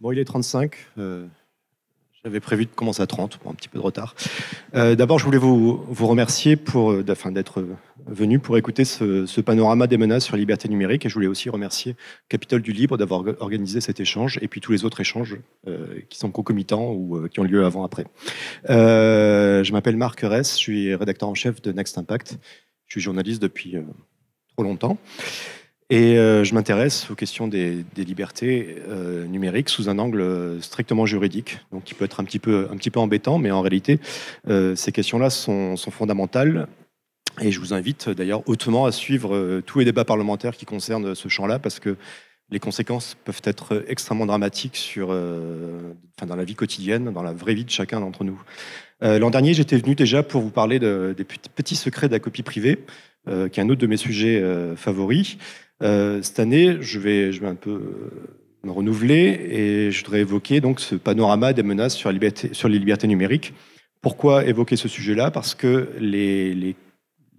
Bon, il est 35. Euh, j'avais prévu de commencer à 30, un petit peu de retard. Euh, d'abord, je voulais vous, remercier pour, euh, d'être venu pour écouter ce, panorama des menaces sur la liberté numérique. Et je voulais aussi remercier Capitole du Libre d'avoir organisé cet échange et puis tous les autres échanges qui sont concomitants ou qui ont lieu avant, après. je m'appelle Marc Ress, je suis rédacteur en chef de Next Impact. Je suis journaliste depuis trop longtemps. Et euh, je m'intéresse aux questions des, libertés euh, numériques sous un angle euh, strictement juridique, donc qui peut être un petit peu, un petit peu embêtant, mais en réalité, ces questions-là sont, fondamentales. Et je vous invite d'ailleurs hautement à suivre tous les débats parlementaires qui concernent ce champ-là, parce que les conséquences peuvent être extrêmement dramatiques sur, dans la vie quotidienne, dans la vraie vie de chacun d'entre nous. L'an dernier, j'étais venu déjà pour vous parler des petits secrets de la copie privée, qui est un autre de mes sujets favoris. Euh, cette année, je vais, je vais un peu euh, me renouveler et je voudrais évoquer donc ce panorama des menaces sur, sur les libertés numériques. Pourquoi évoquer ce sujet-là Parce que les, les,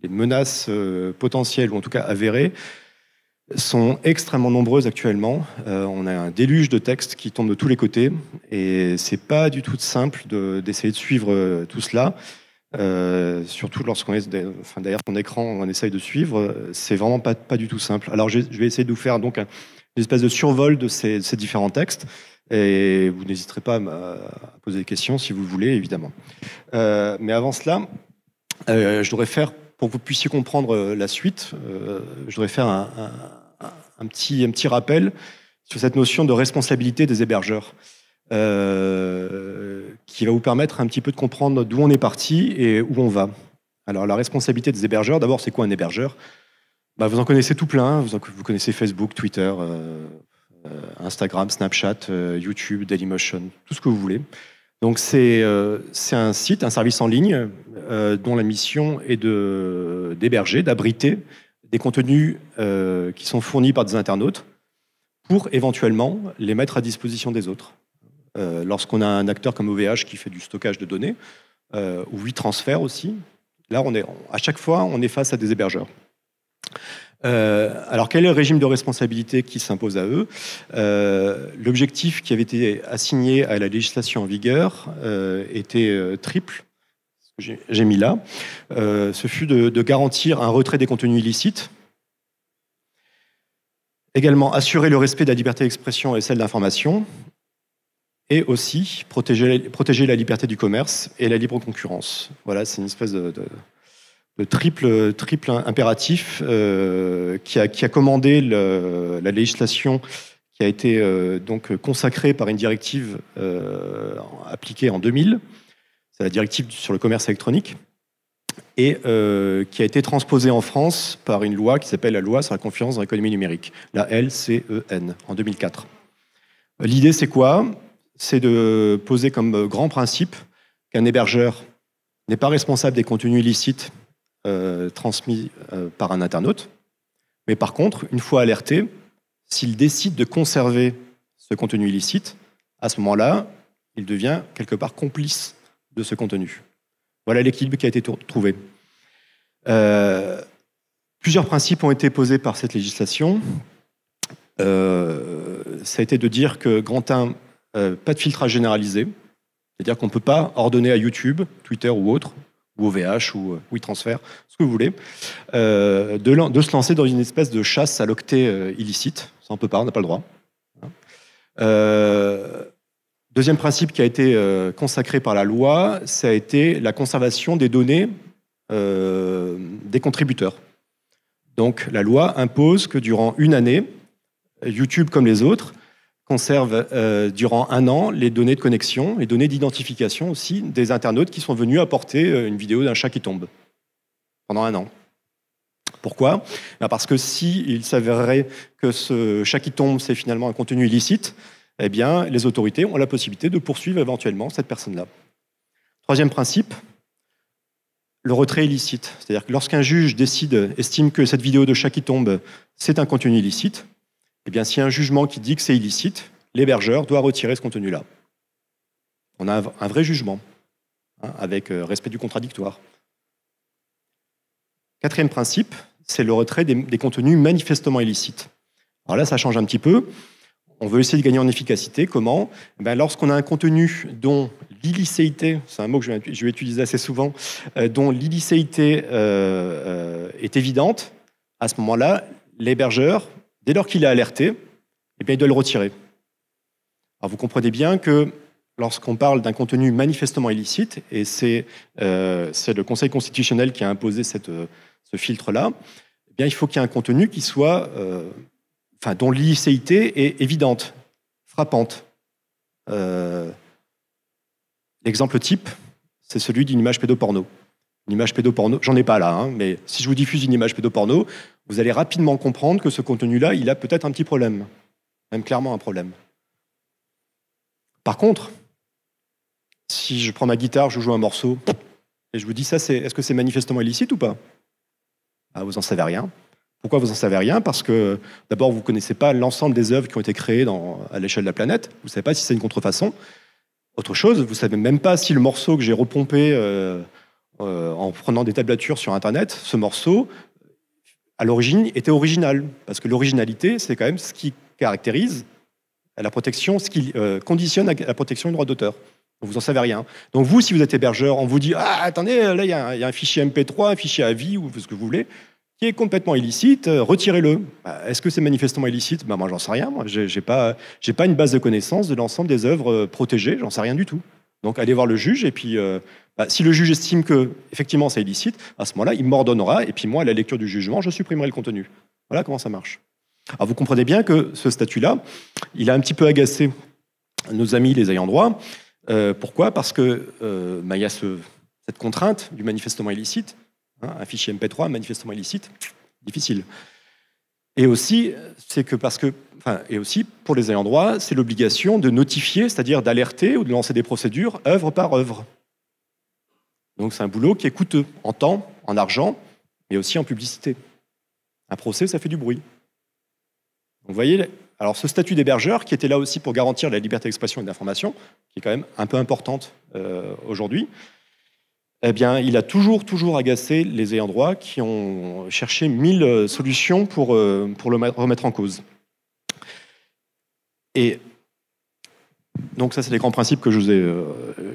menaces euh, potentielles, ou en tout cas avérées, sont extrêmement nombreuses actuellement. on a un déluge de textes qui tombent de tous les côtés et c'est pas du tout simple d'essayer de, suivre tout cela. Euh, surtout lorsqu'on est enfin, derrière son écran, on essaye de suivre, c'est vraiment pas, pas du tout simple. Alors je, vais essayer de vous faire donc une espèce de survol de ces, différents textes. Et vous n'hésiterez pas à, poser des questions si vous voulez, évidemment. Euh, mais avant cela, euh, je voudrais faire, pour que vous puissiez comprendre la suite, je voudrais faire un, un, petit, un petit rappel sur cette notion de responsabilité des hébergeurs. Euh, qui va vous permettre un petit peu de comprendre d'où on est parti et où on va. Alors la responsabilité des hébergeurs, d'abord c'est quoi un hébergeur bah, Vous en connaissez tout plein, vous, connaissez Facebook, Twitter, euh, euh, Instagram, Snapchat, YouTube, Dailymotion, tout ce que vous voulez. Donc c'est un site, un service en ligne dont la mission est d'héberger, d'abriter des contenus qui sont fournis par des internautes pour éventuellement les mettre à disposition des autres. Euh, lorsqu'on a un acteur comme OVH qui fait du stockage de données, euh, ou huit transferts aussi, là, on est, à chaque fois, on est face à des hébergeurs. Euh, alors, quel est le régime de responsabilité qui s'impose à eux L'objectif qui avait été assigné à la législation en vigueur était triple, ce que j'ai mis là. ce fut de, garantir un retrait des contenus illicites, également assurer le respect de la liberté d'expression et celle d'information, et aussi protéger, la liberté du commerce et la libre concurrence. Voilà, c'est une espèce de, triple, triple impératif euh, qui, a, commandé la législation qui a été euh, donc consacrée par une directive euh, appliquée en 2000, c'est la directive sur le commerce électronique, et qui a été transposée en France par une loi qui s'appelle la loi sur la confiance dans l'économie numérique, la LCEN, en 2004. L'idée, c'est quoi c'est de poser comme euh, grand principe qu'un hébergeur n'est pas responsable des contenus illicites euh, transmis euh, par un internaute. Mais par contre, une fois alerté, s'il décide de conserver ce contenu illicite, à ce moment-là, il devient quelque part complice de ce contenu. Voilà l'équilibre qui a été trouvé. plusieurs principes ont été posés par cette législation. ça a été de dire que Grantin euh, pas de filtrage généralisé. C'est-à-dire qu'on ne peut pas ordonner à YouTube, Twitter ou autre, ou OVH ou euh, WeTransfer, ce que vous voulez, euh, de, se lancer dans une espèce de chasse à l'octet illicite. Ça, on ne peut pas, on n'a pas le droit. Hein. deuxième principe qui a été consacré par la loi, ça a été la conservation des données des contributeurs. Donc la loi impose que durant une année, YouTube comme les autres conserve euh, durant un an les données de connexion, les données d'identification aussi des internautes qui sont venus apporter euh, une vidéo d'un chat qui tombe pendant un an. Pourquoi ben Parce que s'il il s'avérerait que ce chat qui tombe, c'est finalement un contenu illicite, eh bien, les autorités ont la possibilité de poursuivre éventuellement cette personne-là. Troisième principe, le retrait illicite. C'est-à-dire que lorsqu'un juge décide, estime que cette vidéo de chat qui tombe, c'est un contenu illicite, eh bien, s'il y a un jugement qui dit que c'est illicite, l'hébergeur doit retirer ce contenu-là. On a un vrai jugement, hein, avec euh, respect du contradictoire. Quatrième principe, c'est le retrait des, contenus manifestement illicites. Alors là, ça change un petit peu. On veut essayer de gagner en efficacité. Comment eh ben, Lorsqu'on a un contenu dont l'illicéité, c'est un mot que je, vais utiliser assez souvent, euh, dont l'illicéité euh, est évidente, à ce moment-là, l'hébergeur Dès lors qu'il est alerté, eh bien, il doit le retirer. Alors, vous comprenez bien que lorsqu'on parle d'un contenu manifestement illicite, et c'est euh, le Conseil constitutionnel qui a imposé cette, euh, ce filtre-là, eh bien, il faut qu'il y ait un contenu qui soit, euh, enfin, dont l'illicéité est évidente, frappante. L'exemple type, c'est celui d'une image pédoporno une image pédoporno, j'en ai pas là, hein, mais si je vous diffuse une image pédoporno, vous allez rapidement comprendre que ce contenu-là, il a peut-être un petit problème, même clairement un problème. Par contre, si je prends ma guitare, je joue un morceau, et je vous dis ça, c'est, est-ce que c'est manifestement illicite ou pas ah, Vous n'en savez rien. Pourquoi vous n'en savez rien Parce que d'abord, vous ne connaissez pas l'ensemble des œuvres qui ont été créées à l'échelle de la planète. Vous ne savez pas si c'est une contrefaçon. Autre chose, vous ne savez même pas si le morceau que j'ai repompé euh, euh, en prenant des tablatures sur Internet, ce morceau, à l'origine, était original. Parce que l'originalité, c'est quand même ce qui caractérise la protection, ce qui euh, conditionne la protection du droit d'auteur. Vous n'en savez rien. Donc vous, si vous êtes hébergeur, on vous dit Ah, attendez, là, il y, a un fichier MP3, un fichier à vie, ou ce que vous voulez, qui est complètement illicite, euh, retirez-le. Bah, est-ce que c'est manifestement illicite bah, Moi, j'en sais rien. Moi, j'ai pas, pas une base de connaissances de l'ensemble des œuvres protégées, j'en sais rien du tout. Donc allez voir le juge et puis euh, bah, si le juge estime que effectivement c'est illicite, à ce moment-là, il m'ordonnera et puis moi, à la lecture du jugement, je supprimerai le contenu. Voilà comment ça marche. Alors vous comprenez bien que ce statut-là, il a un petit peu agacé nos amis les ayants droit. Euh, pourquoi Parce que euh, bah, il y a cette contrainte du manifestement illicite, hein, un fichier MP3 manifestement illicite, difficile. Et aussi, c'est que parce que, enfin, et aussi pour les ayants droit, c'est l'obligation de notifier, c'est-à-dire d'alerter ou de lancer des procédures œuvre par œuvre. Donc c'est un boulot qui est coûteux en temps, en argent, mais aussi en publicité. Un procès, ça fait du bruit. vous voyez, alors ce statut d'hébergeur, qui était là aussi pour garantir la liberté d'expression et d'information, qui est quand même un peu importante euh, aujourd'hui, eh bien, il a toujours, toujours agacé les ayants droit qui ont cherché mille euh, solutions pour, euh, pour le remettre en cause. Et donc ça, c'est les grands principes que je vous, ai, euh,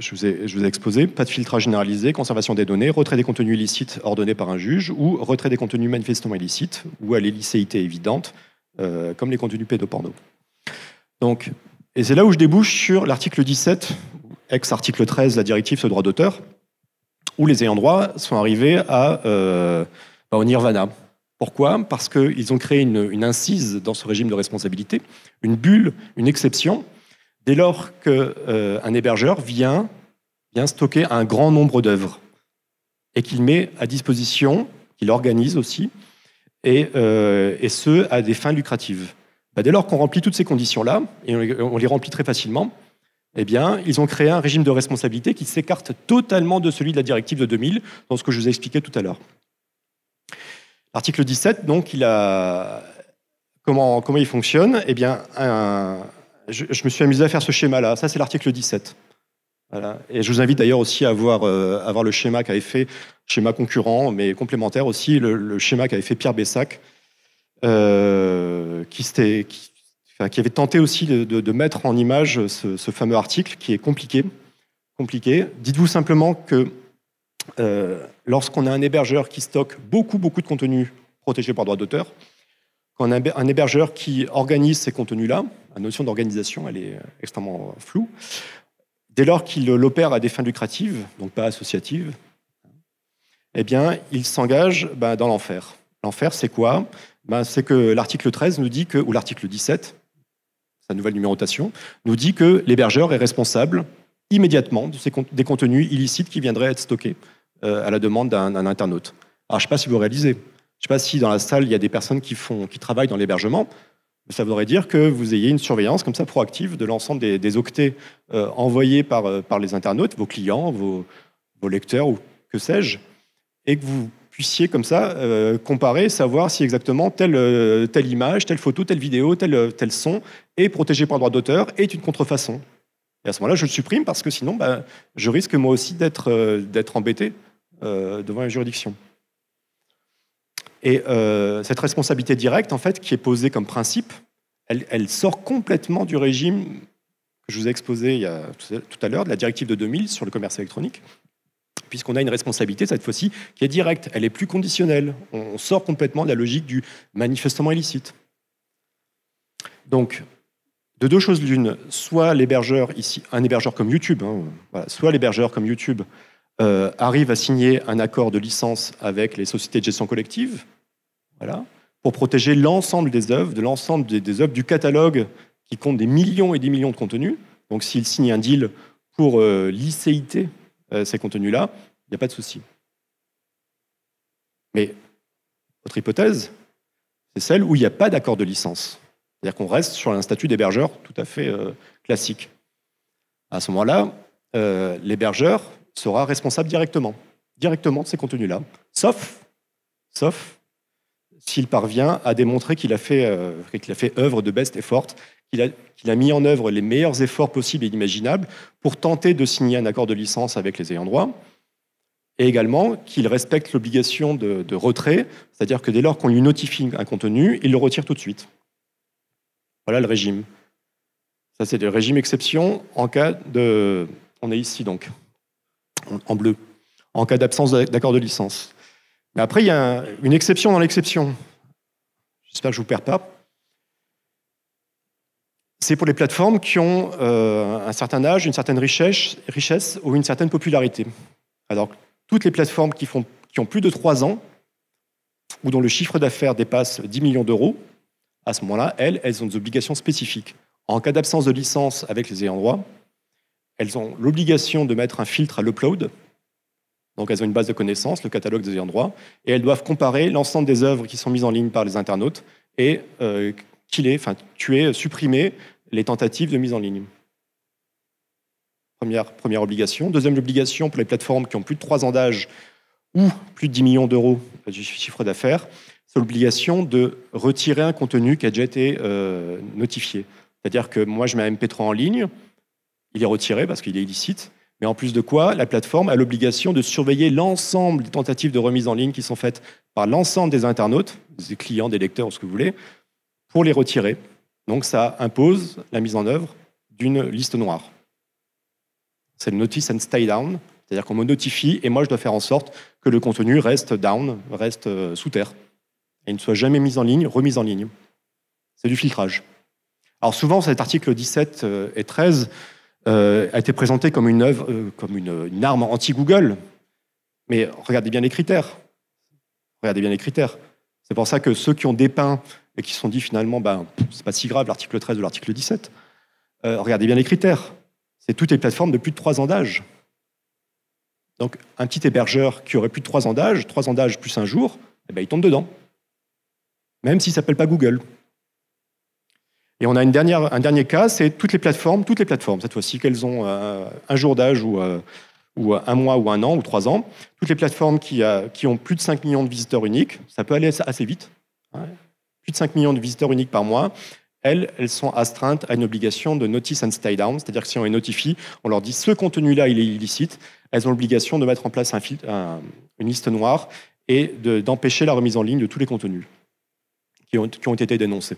je, vous ai, je vous ai exposés. Pas de filtrage généralisé, conservation des données, retrait des contenus illicites ordonnés par un juge ou retrait des contenus manifestement illicites ou à l'illicéité évidente, comme les contenus pédoporno. Donc, et c'est là où je débouche sur l'article 17, ex-article 13, la directive sur le droit d'auteur, où les ayants droit sont arrivés à, euh, bah, au nirvana. Pourquoi Parce qu'ils ont créé une, incise dans ce régime de responsabilité, une bulle, une exception, dès lors qu'un euh, hébergeur vient, vient stocker un grand nombre d'œuvres et qu'il met à disposition, qu'il organise aussi, et, euh, ce, à des fins lucratives. Bah, dès lors qu'on remplit toutes ces conditions-là, et on les remplit très facilement, eh bien, ils ont créé un régime de responsabilité qui s'écarte totalement de celui de la directive de 2000, dans ce que je vous ai expliqué tout à l'heure. L'article 17, donc, comment, il fonctionne Eh bien, je, me suis amusé à faire ce schéma-là. Ça, c'est l'article 17. Et je vous invite d'ailleurs aussi euh, à voir, le schéma qu'avait fait, schéma concurrent, mais complémentaire aussi, le, schéma qu'avait fait Pierre Bessac, euh, qui, qui, qui avait tenté aussi de, mettre en image ce, fameux article qui est compliqué. compliqué. Dites-vous simplement que euh, lorsqu'on a un hébergeur qui stocke beaucoup, beaucoup de contenus protégés par droit d'auteur, quand a un hébergeur qui organise ces contenus-là, la notion d'organisation, elle est euh, extrêmement floue, dès lors qu'il l'opère à des fins lucratives, donc pas associatives, eh bien, il s'engage ben, dans l'enfer. L'enfer, c'est quoi ben, C'est que l'article 13 nous dit que, ou l'article 17, la nouvelle numérotation, nous dit que l'hébergeur est responsable immédiatement de ces, des contenus illicites qui viendraient être stockés euh, à la demande d'un internaute. Alors je ne sais pas si vous réalisez, je ne sais pas si dans la salle il y a des personnes qui, font, qui travaillent dans l'hébergement, mais ça voudrait dire que vous ayez une surveillance comme ça proactive de l'ensemble des, octets euh, envoyés par, euh, par les internautes, vos clients, vos, vos lecteurs ou que sais-je, et que vous puissiez comme ça euh, comparer, savoir si exactement telle, euh, telle image, telle photo, telle vidéo, tel, euh, tel son est protégé par droit d'auteur est une contrefaçon. Et à ce moment-là, je le supprime parce que sinon, bah, je risque moi aussi d'être d'être embêté devant la juridiction. Et cette responsabilité directe, en fait, qui est posée comme principe, elle, sort complètement du régime que je vous ai exposé il tout à l'heure, de la directive de 2000 sur le commerce électronique, puisqu'on a une responsabilité cette fois-ci qui est directe, elle est plus conditionnelle. On sort complètement de la logique du manifestement illicite. Donc, de deux choses l'une, soit l'hébergeur ici, un hébergeur comme YouTube, hein, soit l'hébergeur comme YouTube euh, arrive à signer un accord de licence avec les sociétés de gestion collective, voilà, pour protéger l'ensemble des œuvres, de l'ensemble des, œuvres du catalogue qui compte des millions et des millions de contenus. Donc, s'il signe un deal pour euh, euh, ces contenus-là, il n'y a pas de souci. Mais votre hypothèse, c'est celle où il n'y a pas d'accord de licence. C'est-à-dire qu'on reste sur un statut d'hébergeur tout à fait euh, classique. À ce moment-là, euh, l'hébergeur sera responsable directement, directement de ces contenus-là, sauf, sauf s'il parvient à démontrer qu'il a, fait, qu'il a fait œuvre de best effort qu'il a, mis en œuvre les meilleurs efforts possibles et imaginables pour tenter de signer un accord de licence avec les ayants droit, et également qu'il respecte l'obligation de, de retrait, c'est-à-dire que dès lors qu'on lui notifie un contenu, il le retire tout de suite. Voilà le régime. Ça, c'est le régime exception en cas de. On est ici donc, en bleu, en cas d'absence d'accord de licence. Mais après, il y a une exception dans l'exception. J'espère que je ne vous perds pas c'est pour les plateformes qui ont euh, un certain âge, une certaine richesse, ou une certaine popularité. Alors, toutes les plateformes qui, ont plus de 3 ans, ou dont le chiffre d'affaires dépasse 10 millions d'euros, à ce moment-là, elles, elles ont des obligations spécifiques. En cas d'absence de licence avec les ayants droit, elles ont l'obligation de mettre un filtre à l'upload. Donc elles ont une base de connaissances, le catalogue des ayants droit, et elles doivent comparer l'ensemble des œuvres qui sont mises en ligne par les internautes et euh, tuer, supprimer les tentatives de mise en ligne. Première, obligation. Deuxième obligation pour les plateformes qui ont plus de 3 ans d'âge ou plus de 10 millions d'euros du chiffre d'affaires, c'est l'obligation de retirer un contenu qui a déjà été euh, notifié. C'est-à-dire que moi, je mets un MP3 en ligne, il est retiré parce qu'il est illicite, mais en plus de quoi, la plateforme a l'obligation de surveiller l'ensemble des tentatives de remise en ligne qui sont faites par l'ensemble des internautes, des clients, des lecteurs, ou ce que vous voulez, pour les retirer. Donc ça impose la mise en œuvre d'une liste noire. C'est le notice and stay down, c'est-à-dire qu'on me notifie et moi je dois faire en sorte que le contenu reste down, reste euh, sous terre, et ne soit jamais mis en ligne, remis en ligne. C'est du filtrage. Alors souvent cet article 17 euh, et 13 euh, a été présenté comme une, œuvre, comme une arme anti-Google, mais regardez bien les critères. Regardez bien les critères. C'est pour ça que ceux qui ont dépeint et qui se sont dit finalement, ben, c'est pas si grave l'article 13 ou l'article 17, euh, regardez bien les critères. C'est toutes les plateformes de plus de 3 ans d'âge. Donc un petit hébergeur qui aurait plus de 3 ans d'âge, 3 ans d'âge plus un jour, eh ben, il tombe dedans. Même s'il ne s'appelle pas Google. Et on a une dernière, un dernier cas, c'est toutes les plateformes, toutes les plateformes, cette fois-ci, qu'elles ont euh, un jour d'âge ou euh, ou un mois ou un an ou trois ans. Toutes les plateformes qui, ont plus de 5 millions de visiteurs uniques, ça peut aller assez vite, hein. plus de 5 millions de visiteurs uniques par mois, elles, elles sont astreintes à une obligation de notice and stay down, c'est-à-dire que si on les notifie, on leur dit ce contenu-là, il est illicite, elles ont l'obligation de mettre en place une liste noire et d'empêcher la remise en ligne de tous les contenus qui ont, été dénoncés.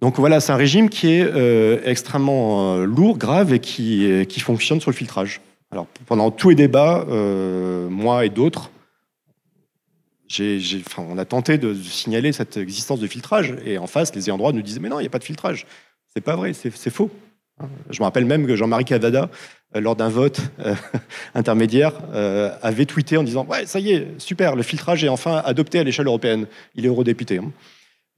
Donc voilà, c'est un régime qui est euh, extrêmement euh, lourd, grave et euh, qui fonctionne sur le filtrage. Alors pendant tous les débats, euh, moi et d'autres, on a tenté de signaler cette existence de filtrage, et en face, les ayants droit nous disaient mais non, il n'y a pas de filtrage, c'est pas vrai, c'est faux. Je me rappelle même que Jean-Marie Cavada, euh, lors d'un vote euh, intermédiaire, avait tweeté en disant ouais ça y est, super, le filtrage est enfin adopté à l'échelle européenne, il est eurodéputé, hein.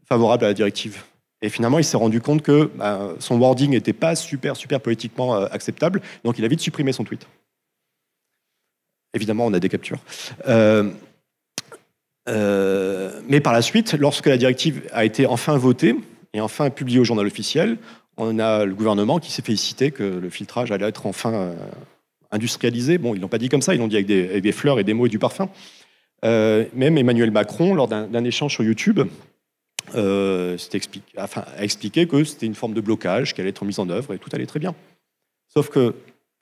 favorable à la directive. Et finalement, il s'est rendu compte que bah, son wording n'était pas super, super politiquement acceptable, donc il a vite supprimé son tweet. Évidemment, on a des captures. Euh, euh, mais par la suite, lorsque la directive a été enfin votée et enfin publiée au journal officiel, on a le gouvernement qui s'est félicité que le filtrage allait être enfin euh, industrialisé. Bon, ils l'ont pas dit comme ça, ils l'ont dit avec des, fleurs et des mots et du parfum. même Emmanuel Macron, lors d'un échange sur YouTube, a expliqué que c'était une forme de blocage qui allait être mise en œuvre et tout allait très bien. Sauf que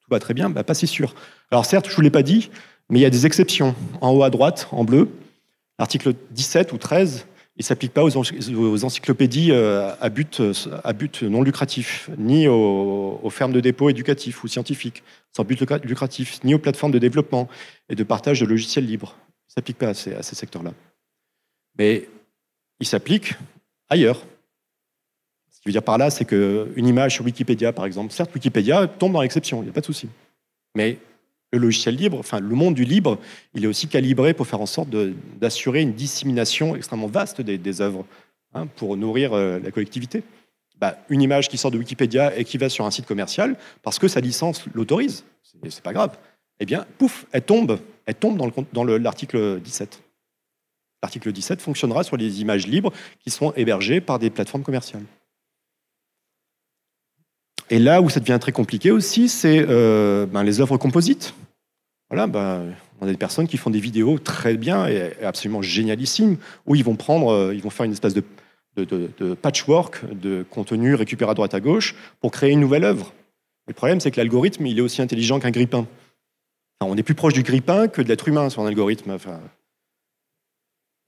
bah, très bien, bah, pas si sûr. Alors certes, je ne vous l'ai pas dit, mais il y a des exceptions. En haut à droite, en bleu, l'article 17 ou 13, il ne s'applique pas aux, encyclopédies euh, à but, non lucratif, ni aux, fermes de dépôt éducatifs ou scientifiques sans but lucratif, ni aux plateformes de développement et de partage de logiciels libres. Il ne s'applique pas à ces, ces secteurs-là. Mais il s'applique ailleurs. Ce que je veux dire par là, c'est qu'une image sur Wikipédia, par exemple, certes, Wikipédia tombe dans l'exception, il n'y a pas de souci. Mais le logiciel libre, enfin le monde du libre, il est aussi calibré pour faire en sorte d'assurer une dissémination extrêmement vaste des, œuvres hein, pour nourrir euh, la collectivité. Bah, une image qui sort de Wikipédia et qui va sur un site commercial, parce que sa licence l'autorise, c'est pas grave, eh bien, pouf, elle tombe, elle tombe dans l'article dans l'article 17. L'article 17 fonctionnera sur les images libres qui sont hébergées par des plateformes commerciales. Et là où ça devient très compliqué aussi, c'est euh, ben, les œuvres composites. Voilà, ben, on a des personnes qui font des vidéos très bien et, absolument génialissimes, où ils vont prendre, euh, ils vont faire une espèce de, de, patchwork de contenu récupéré à droite à gauche pour créer une nouvelle œuvre. Le problème, c'est que l'algorithme, il est aussi intelligent qu'un grippin. on est plus proche du grippin que de l'être humain sur un algorithme. Enfin,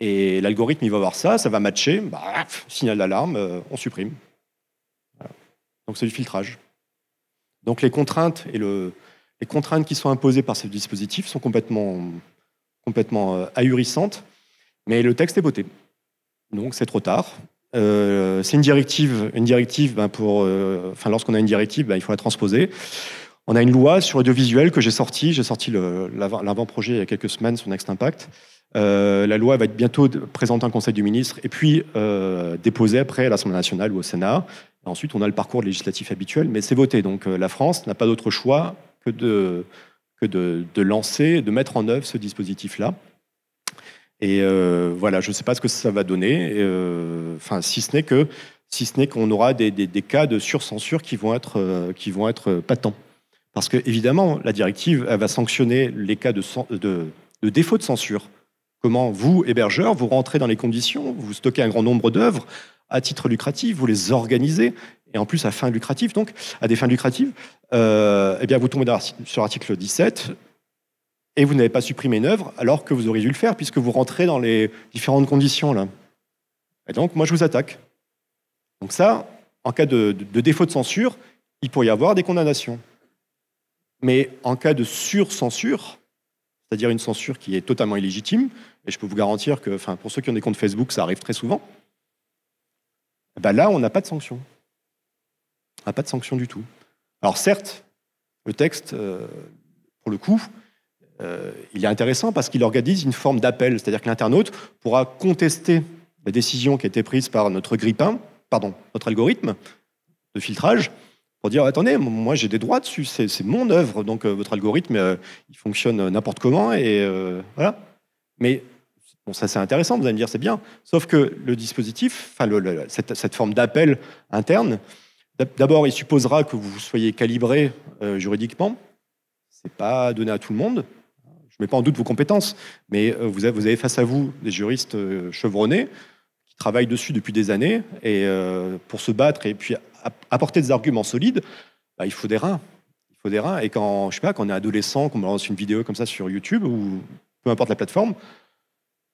et l'algorithme, il va voir ça, ça va matcher, bah, signal d'alarme, euh, on supprime. Donc c'est du filtrage. Donc les contraintes, et le, les contraintes qui sont imposées par ce dispositif sont complètement, complètement euh, ahurissantes, mais le texte est beauté. Donc c'est trop tard. Euh, c'est une directive. Une directive, ben, pour, euh, enfin, lorsqu'on a une directive, ben, il faut la transposer. On a une loi sur l'audiovisuel que j'ai sortie. J'ai sorti l'avant-projet il y a quelques semaines, sur Next Impact. Euh, la loi va être bientôt présentée en Conseil du ministre et puis euh, déposée après à l'Assemblée nationale ou au Sénat. Ensuite, on a le parcours législatif habituel, mais c'est voté. Donc euh, la France n'a pas d'autre choix que de, que de, lancer, de mettre en œuvre ce dispositif-là. Et euh, voilà, je ne sais pas ce que ça va donner, enfin, si ce n'est que si ce n'est qu'on aura des, des, cas de surcensure qui vont être, qui vont être patents. Parce que, évidemment, la directive, elle va sanctionner les cas de, de défaut de censure. Comment vous, hébergeurs, vous rentrez dans les conditions, vous stockez un grand nombre d'œuvres à titre lucratif, vous les organisez, et en plus à, fin lucratif, donc, à des fins lucratives, euh, eh bien vous tombez sur l'article 17, et vous n'avez pas supprimé une œuvre alors que vous auriez dû le faire, puisque vous rentrez dans les différentes conditions. là. Et donc, moi, je vous attaque. Donc ça, en cas de, de défaut de censure, il pourrait y avoir des condamnations. Mais en cas de surcensure, c'est-à-dire une censure qui est totalement illégitime. Et je peux vous garantir que, enfin, pour ceux qui ont des comptes Facebook, ça arrive très souvent. Eh ben là, on n'a pas de sanction. On n'a pas de sanction du tout. Alors certes, le texte, euh, pour le coup, euh, il est intéressant parce qu'il organise une forme d'appel, c'est-à-dire que l'internaute pourra contester la décision qui a été prise par notre grippin, pardon, notre algorithme de filtrage, pour dire attendez, moi j'ai des droits dessus, c'est, mon œuvre, donc euh, votre algorithme euh, il fonctionne euh, n'importe comment et voilà. Mais bon, ça c'est intéressant, vous allez me dire c'est bien. Sauf que le dispositif, enfin cette, forme d'appel interne, d'abord il supposera que vous soyez calibré juridiquement, c'est pas donné à tout le monde. Je mets pas en doute vos compétences, mais vous avez, vous avez face à vous des juristes chevronnés qui travaillent dessus depuis des années et pour se battre et puis apporter des arguments solides, bah, il faut des reins. Il faut des reins. Et quand, je sais pas, quand on est adolescent, qu'on lance une vidéo comme ça sur YouTube ou peu importe la plateforme,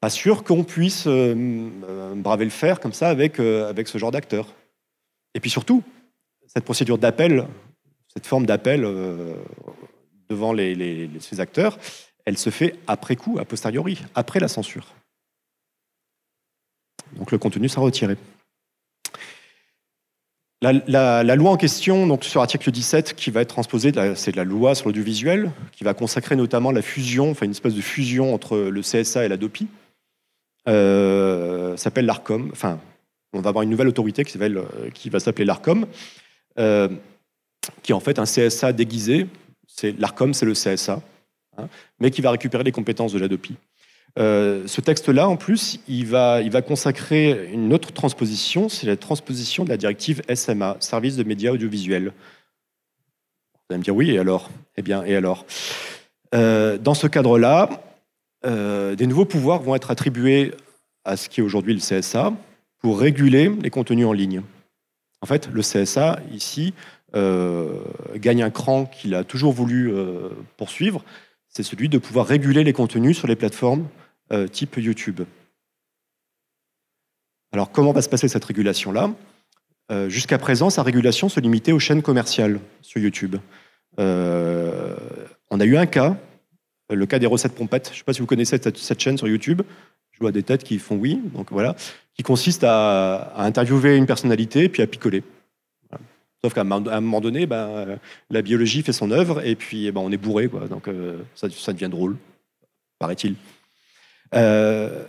pas sûr qu'on puisse euh, euh, braver le fer comme ça avec, euh, avec ce genre d'acteur. Et puis surtout, cette procédure d'appel, cette forme d'appel devant les, les, ces acteurs, elle se fait après coup, a posteriori, après la censure. Donc le contenu sera retiré. La, loi en question, donc sur l'article 17, qui va être transposée, c'est la loi sur l'audiovisuel, qui va consacrer notamment la fusion, enfin une espèce de fusion entre le CSA et la DOPI. Euh, s'appelle l'ARCOM. Enfin, on va avoir une nouvelle autorité qui, euh, va s'appeler l'ARCOM, euh, qui est en fait un CSA déguisé. C'est, L'ARCOM, c'est le CSA, hein, mais qui va récupérer les compétences de la DOPI. Euh, ce texte-là, en plus, il va, consacrer une autre transposition, c'est la transposition de la directive SMA, Service de médias audiovisuels. Vous allez me dire oui, et alors Eh bien, et alors euh, Dans ce cadre-là, euh, des nouveaux pouvoirs vont être attribués à ce qui est aujourd'hui le CSA pour réguler les contenus en ligne. En fait, le CSA, ici, gagne un cran qu'il a toujours voulu poursuivre, c'est celui de pouvoir réguler les contenus sur les plateformes euh, type YouTube. Alors comment va se passer cette régulation-là euh, Jusqu'à présent, sa régulation se limitait aux chaînes commerciales sur YouTube. Euh, on a eu un cas, le cas des recettes pompettes. Je ne sais pas si vous connaissez cette, chaîne sur YouTube. Je vois des têtes qui font oui, donc voilà, qui consiste à, interviewer une personnalité puis à picoler. Sauf qu'à un moment donné, ben, la biologie fait son œuvre et puis eh ben, on est bourré, donc ça devient drôle, paraît-il. Euh,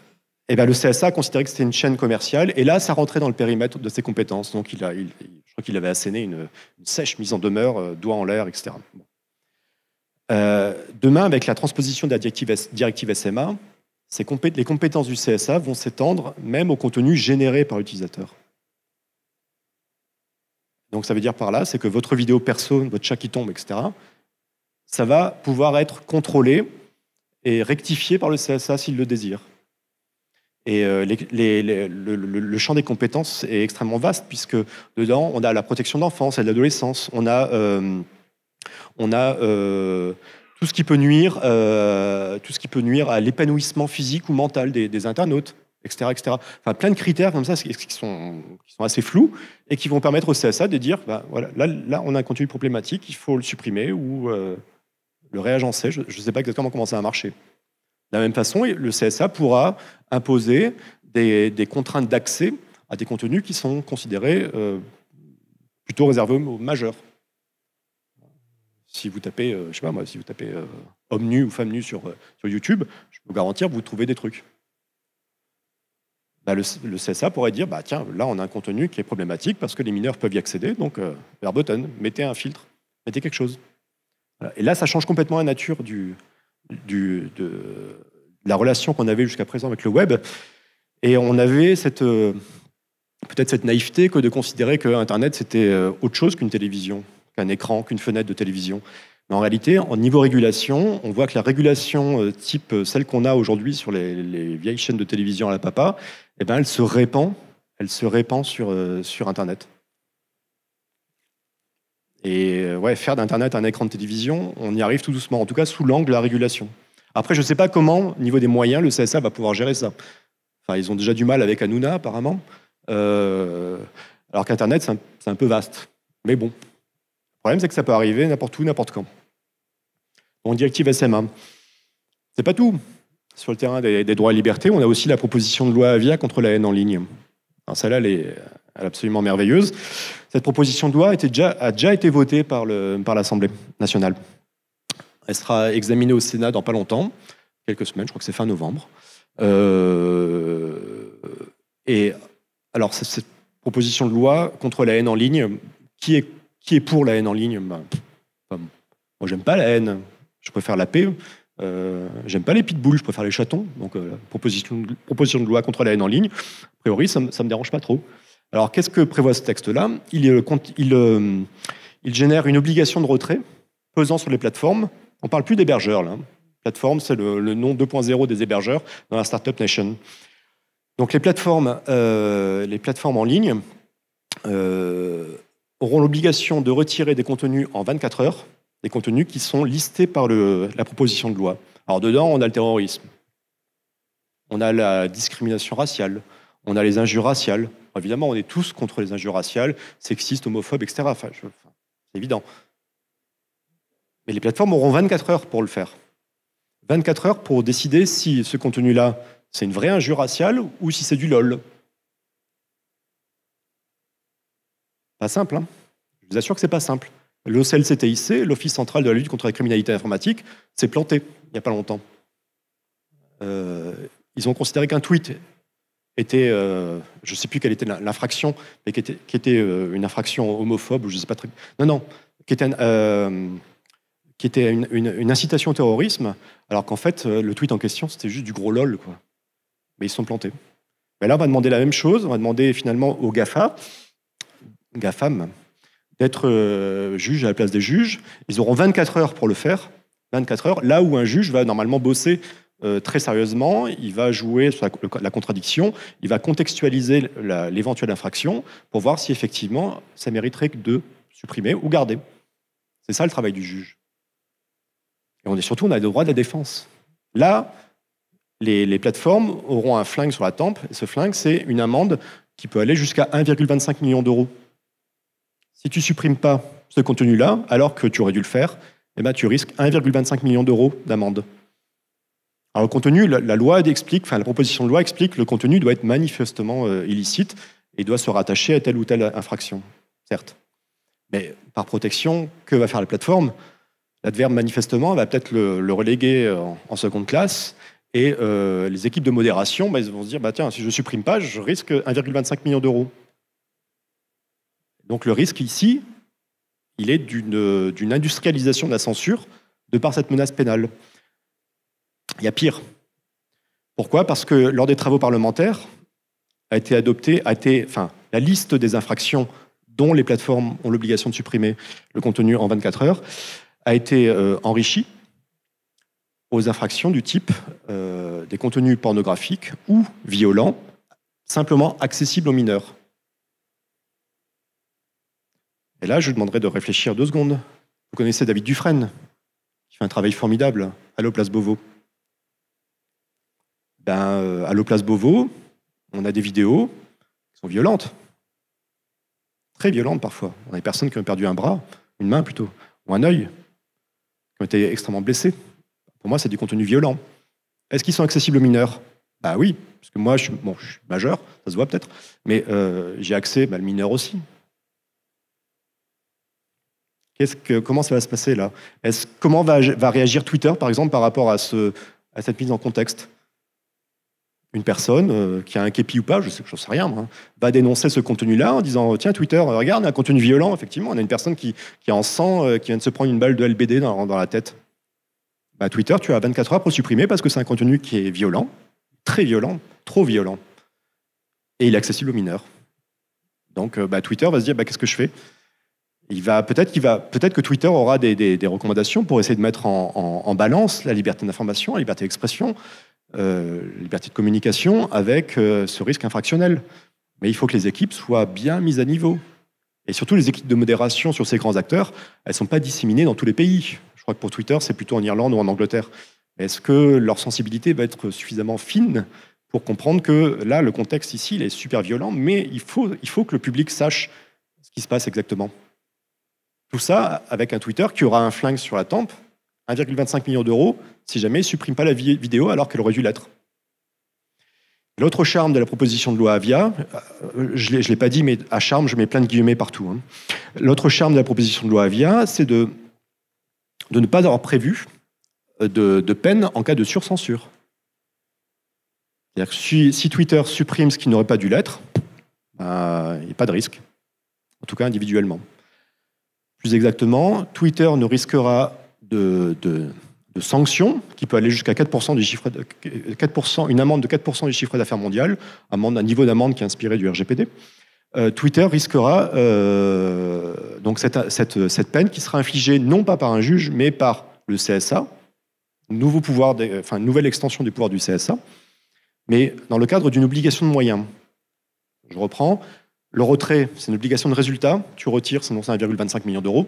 et bien, le CSA a considéré que c'était une chaîne commerciale, et là, ça rentrait dans le périmètre de ses compétences. Donc, il a, je crois qu'il avait asséné une, sèche mise en demeure, euh, doigt en l'air, etc. Euh, demain, avec la transposition de la directive, SMA, les compétences du CSA vont s'étendre même au contenu généré par l'utilisateur. Donc, ça veut dire par là, c'est que votre vidéo perso, votre chat qui tombe, etc., ça va pouvoir être contrôlé et rectifié par le CSA s'il le désire. Et euh, les, le, champ des compétences est extrêmement vaste, puisque dedans, on a la protection de l'enfance et de l'adolescence, on a, euh, on a euh, tout, ce qui peut nuire, tout ce qui peut nuire à l'épanouissement physique ou mental des, internautes, etc., etc. Enfin, plein de critères comme ça qui sont, qui sont assez flous et qui vont permettre au CSA de dire, bah, voilà, là, là, on a un contenu problématique, il faut le supprimer ou le réagencer. Je ne sais pas exactement comment ça va marcher. De la même façon, le CSA pourra imposer des, contraintes d'accès à des contenus qui sont considérés euh, plutôt réservés aux majeurs. Si vous tapez, euh, je sais pas moi, si vous tapez euh, homme nu ou femme nu sur, YouTube, je peux vous garantir, vous trouvez des trucs. Bah, le, CSA pourrait dire, bah, tiens, là on a un contenu qui est problématique parce que les mineurs peuvent y accéder, donc button, mettez un filtre, mettez quelque chose. Et là, ça change complètement la nature de, la relation qu'on avait jusqu'à présent avec le web. Et on avait euh, peut-être cette naïveté que de considérer que Internet, c'était euh, autre chose qu'une télévision, qu'un écran, qu'une fenêtre de télévision. Mais en réalité, en niveau régulation, on voit que la régulation euh, type celle qu'on a aujourd'hui sur les, vieilles chaînes de télévision à la papa, eh ben, elle se répand, elle se répand sur Internet. Et euh, ouais, faire d'Internet un écran de télévision, on y arrive tout doucement, en tout cas sous l'angle de la régulation. Après, je ne sais pas comment, au niveau des moyens, le CSA va pouvoir gérer ça. Enfin, ils ont déjà du mal avec Anouna, apparemment. Euh, alors qu'Internet, c'est un, peu vaste. Mais bon, le problème, c'est que ça peut arriver n'importe où, n'importe quand. On directive SMA. C'est pas tout. Sur le terrain des, des, droits et libertés, on a aussi la proposition de loi Avia contre la haine en ligne. Alors celle-là, elle absolument merveilleuse. Cette proposition de loi était déjà, a déjà été votée par l'Assemblée par nationale. Elle sera examinée au Sénat dans pas longtemps, quelques semaines, je crois que c'est fin novembre. Euh, et alors, cette proposition de loi contre la haine en ligne, qui est, qui est pour la haine en ligne ben, je Moi, j'aime pas la haine, je préfère la paix. Euh, j'aime pas les pitbulls, je préfère les chatons. Donc, euh, proposition, proposition de loi contre la haine en ligne, a priori, ça, ça me dérange pas trop. Alors qu'est-ce que prévoit ce texte-là euh, euh, il, génère une obligation de retrait pesant sur les plateformes. On ne parle plus d'hébergeurs là. Hein. Plateforme, c'est le, nom 2.0 des hébergeurs dans la Startup Nation. Donc les plateformes, euh, les plateformes en ligne auront l'obligation de retirer des contenus en 24 heures, des contenus qui sont listés par la proposition de loi. Alors dedans, on a le terrorisme, on a la discrimination raciale, on a les injures raciales, évidemment, on est tous contre les injures raciales, sexistes, homophobes, etc. c'est évident. Mais les plateformes auront 24 heures pour le faire. 24 heures pour décider si ce contenu-là, c'est une vraie injure raciale ou si c'est du LOL. Pas simple, hein. Je vous assure que c'est pas simple. L'OCLCTIC, l'Office central de la lutte contre la criminalité informatique, s'est planté il n'y a pas longtemps. Euh, ils ont considéré qu'un tweet était, euh, je ne sais plus quelle était l'infraction, mais qui était, qui était euh, une infraction homophobe, ou je ne sais pas très Non, non, qui était, euh, qui était une, incitation au terrorisme, alors qu'en fait, le tweet en question, c'était juste du gros lol, quoi. Mais ils se sont plantés. Mais là, on va demander la même chose, on va demander finalement aux GAFA, GAFAM, d'être juge à la place des juges. Ils auront 24 heures pour le faire, 24 heures, là où un juge va normalement bosser euh, très sérieusement, il va jouer sur la, contradiction, il va contextualiser l'éventuelle infraction pour voir si effectivement ça mériterait de supprimer ou garder. C'est ça le travail du juge. Et on est surtout, on a le droit de la défense. Là, les, plateformes auront un flingue sur la tempe, et ce flingue, c'est une amende qui peut aller jusqu'à 1,25 million d'euros. Si tu supprimes pas ce contenu-là, alors que tu aurais dû le faire, eh ben, tu risques 1,25 million d'euros d'amende. Alors le contenu, la, loi explique, enfin la proposition de loi explique que le contenu doit être manifestement euh, illicite et doit se rattacher à telle ou telle infraction, certes. Mais par protection, que va faire la plateforme L'adverbe manifestement va peut-être le, reléguer euh, en, seconde classe et euh, les équipes de modération bah, vont se dire bah, tiens, si je supprime pas, je risque 1,25 million d'euros. Donc le risque ici, il est d'une industrialisation de la censure de par cette menace pénale. Il y a pire. Pourquoi Parce que lors des travaux parlementaires, a été adoptée, a été, enfin, la liste des infractions dont les plateformes ont l'obligation de supprimer le contenu en 24 heures, a été euh, enrichie aux infractions du type euh, des contenus pornographiques ou violents, simplement accessibles aux mineurs. Et là, je vous demanderai de réfléchir deux secondes. Vous connaissez David Dufresne, qui fait un travail formidable. à Place Beauvau. Ben, euh, à l'Oplace Beauvau, on a des vidéos qui sont violentes. Très violentes parfois. On a des personnes qui ont perdu un bras, une main plutôt, ou un œil, qui ont été extrêmement blessées. Pour moi, c'est du contenu violent. Est-ce qu'ils sont accessibles aux mineurs Bah oui, parce que moi, je suis, majeur, ça se voit peut-être, mais euh, j'ai accès, aux ben, le mineur aussi. Que, comment ça va se passer là ce Comment va, réagir Twitter, par exemple, par rapport à cette mise en contexte une personne euh, qui a un képi ou pas, je sais, sais rien, hein, va dénoncer ce contenu-là en disant tiens Twitter, euh, regarde un contenu violent. Effectivement, on a une personne qui, est en sang, euh, qui vient de se prendre une balle de LBD dans, la tête. Bah, Twitter, tu as 24 heures pour supprimer parce que c'est un contenu qui est violent, très violent, trop violent, et il est accessible aux mineurs. Donc bah, Twitter va se dire bah, qu'est-ce que je fais il va peut-être qu'il va peut-être que Twitter aura des, recommandations pour essayer de mettre en balance la liberté d'information, la liberté d'expression, euh, liberté de communication avec euh, ce risque infractionnel. Mais il faut que les équipes soient bien mises à niveau. Et surtout, les équipes de modération sur ces grands acteurs, elles ne sont pas disséminées dans tous les pays. Je crois que pour Twitter, c'est plutôt en Irlande ou en Angleterre. Est-ce que leur sensibilité va être suffisamment fine pour comprendre que là, le contexte ici, il est super violent, mais il faut, il faut que le public sache ce qui se passe exactement Tout ça avec un Twitter qui aura un flingue sur la tempe, 1,25 million d'euros si jamais il ne supprime pas la vidéo alors qu'elle aurait dû l'être. L'autre charme de la proposition de loi Avia, euh, je ne l'ai pas dit, mais à charme, je mets plein de guillemets partout. Hein. L'autre charme de la proposition de loi Avia, c'est de, ne pas avoir prévu euh, de, peine en cas de surcensure. C'est-à-dire que si, Twitter supprime ce qui n'aurait pas dû l'être, ben, il n'y a pas de risque, en tout cas individuellement. Plus exactement, Twitter ne risquera de, sanctions qui peut aller jusqu'à 4%, du chiffre 4%, une amende de 4% du chiffre d'affaires mondial, un niveau d'amende qui est inspiré du RGPD. Euh, Twitter risquera euh, donc cette, cette, cette, peine qui sera infligée non pas par un juge, mais par le CSA, nouveau pouvoir, enfin, nouvelle extension du pouvoir du CSA, mais dans le cadre d'une obligation de moyens. Je reprends, le retrait, c'est une obligation de résultat, tu retires, sinon c'est 1,25 million d'euros,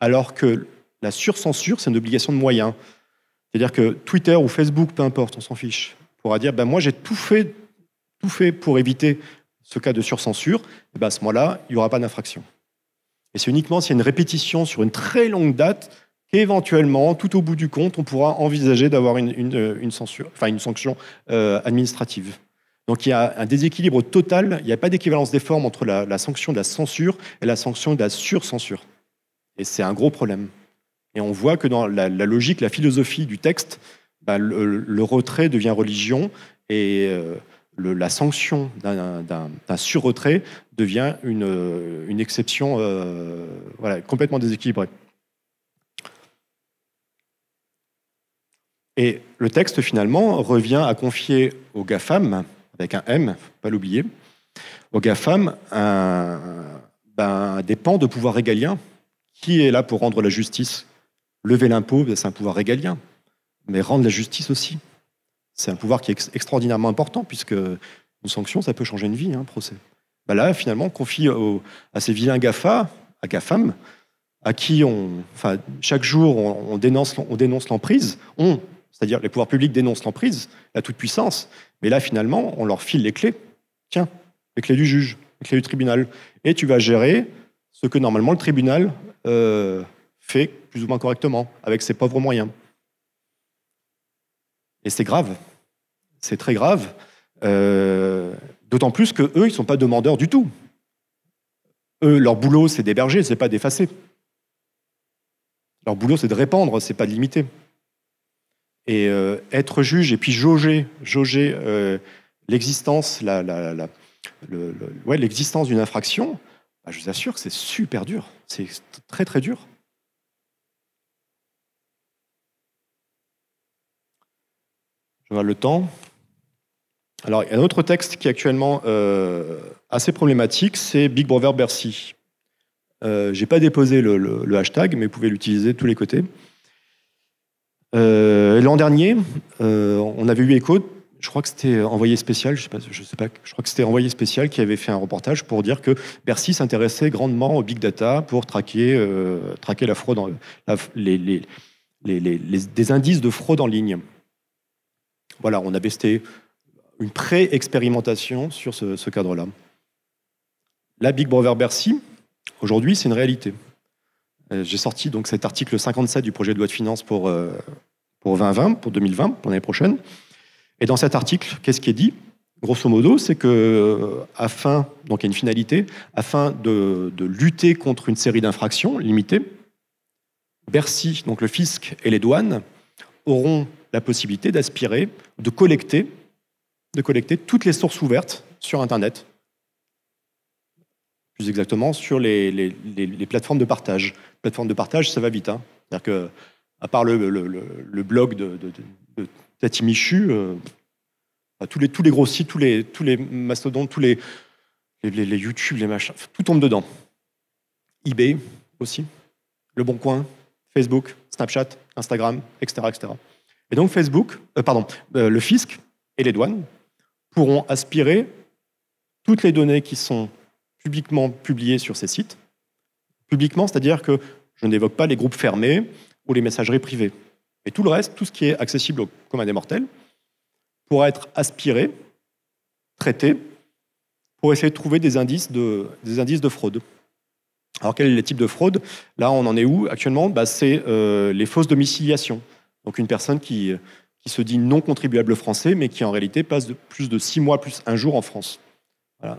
alors que la surcensure, c'est une obligation de moyens. C'est-à-dire que Twitter ou Facebook, peu importe, on s'en fiche, pourra dire ben, Moi, j'ai tout fait, tout fait pour éviter ce cas de surcensure. Et ben, à ce moment-là, il n'y aura pas d'infraction. Et c'est uniquement s'il y a une répétition sur une très longue date qu'éventuellement, tout au bout du compte, on pourra envisager d'avoir une, euh, censure, enfin, une sanction euh, administrative. Donc il y a un déséquilibre total, il n'y a pas d'équivalence des formes entre la sanction de la censure et la sanction de la surcensure. Et c'est un gros problème. Et on voit que dans la, logique, la philosophie du texte, bah, le, retrait devient religion et euh, la sanction d'un sur-retrait devient une, euh, exception euh, complètement déséquilibrée. Et le texte, finalement, revient à confier aux GAFAM, avec un M, faut pas l'oublier, aux GAFAM un, ben, des pans de pouvoir régalien qui est là pour rendre la justice Lever l'impôt, eh c'est un pouvoir régalien, mais rendre la justice aussi. C'est un pouvoir qui est extraordinairement important, puisque une sanction, ça peut changer une vie, hein, un procès. Bah là, finalement, on confie à ces vilains GAFA, à GAFAM, à qui on, enfin, chaque jour, on, dénonce, on dénonce l'emprise, on, c'est-à-dire les pouvoirs publics dénoncent l'emprise, la toute-puissance, mais là, finalement, on leur file les clés. Tiens, les clés du juge, les clés du tribunal. Et tu vas gérer ce que normalement le tribunal euh, fait plus ou moins correctement, avec ses pauvres moyens. Et c'est grave. C'est très grave. Euh, d'autant plus que eux, ils ne sont pas demandeurs du tout. Eux, leur boulot, c'est d'héberger, c'est pas d'effacer. Leur boulot, c'est de répandre, c'est pas de limiter. Et euh, être juge et puis jauger, jauger euh, l'existence, la, d'une infraction, bah, je vous assure que c'est super dur. C'est très très dur. le temps. Alors, il y a un autre texte qui est actuellement euh, assez problématique, c'est Big Brother Bercy. Je euh, J'ai pas déposé le, hashtag, mais vous pouvez l'utiliser de tous les côtés. Euh, l'an dernier, on avait eu écho, je crois que c'était Envoyé Spécial, je sais, pas, je sais pas, je crois que c'était Envoyé Spécial qui avait fait un reportage pour dire que Bercy s'intéressait grandement au big data pour traquer, traquer la fraude, les, des indices de fraude en ligne voilà, on a testé une pré-expérimentation sur ce, cadre-là. La Big Brother Bercy, aujourd'hui, c'est une réalité. Euh, j'ai sorti donc cet article 57 du projet de loi de finances pour, euh, pour 2020, pour 2020, pour l'année prochaine. Et dans cet article, qu'est-ce qui est dit Grosso modo, c'est que euh, afin, donc il y a une finalité, afin de, de lutter contre une série d'infractions limitées, Bercy, donc le fisc et les douanes auront la possibilité d'aspirer, de collecter, de collecter toutes les sources ouvertes sur Internet, plus exactement sur les, plateformes de partage. Plateformes de partage, ça va vite. Hein. C'est-à-dire que, à part le, blog de, Tati Michu, euh, bah, tous, les, tous les gros sites, tous les, tous les mastodontes, tous les, les, YouTube, les machins, tout tombe dedans. eBay aussi, Le Bon Coin, Facebook, Snapchat, Instagram, etc. etc. Et donc Facebook, euh, pardon, euh, le fisc et les douanes pourront aspirer toutes les données qui sont publiquement publiées sur ces sites. Publiquement, c'est-à-dire que je n'évoque pas les groupes fermés ou les messageries privées. Et tout le reste, tout ce qui est accessible au commun des mortels, pourra être aspiré, traité, pour essayer de trouver des indices de, des indices de fraude. Alors, quel est le type de fraude Là, on en est où actuellement bah, C'est euh, les fausses domiciliations. Donc une personne qui, euh, qui se dit non contribuable français, mais qui en réalité passe de plus de six mois plus un jour en France. Voilà.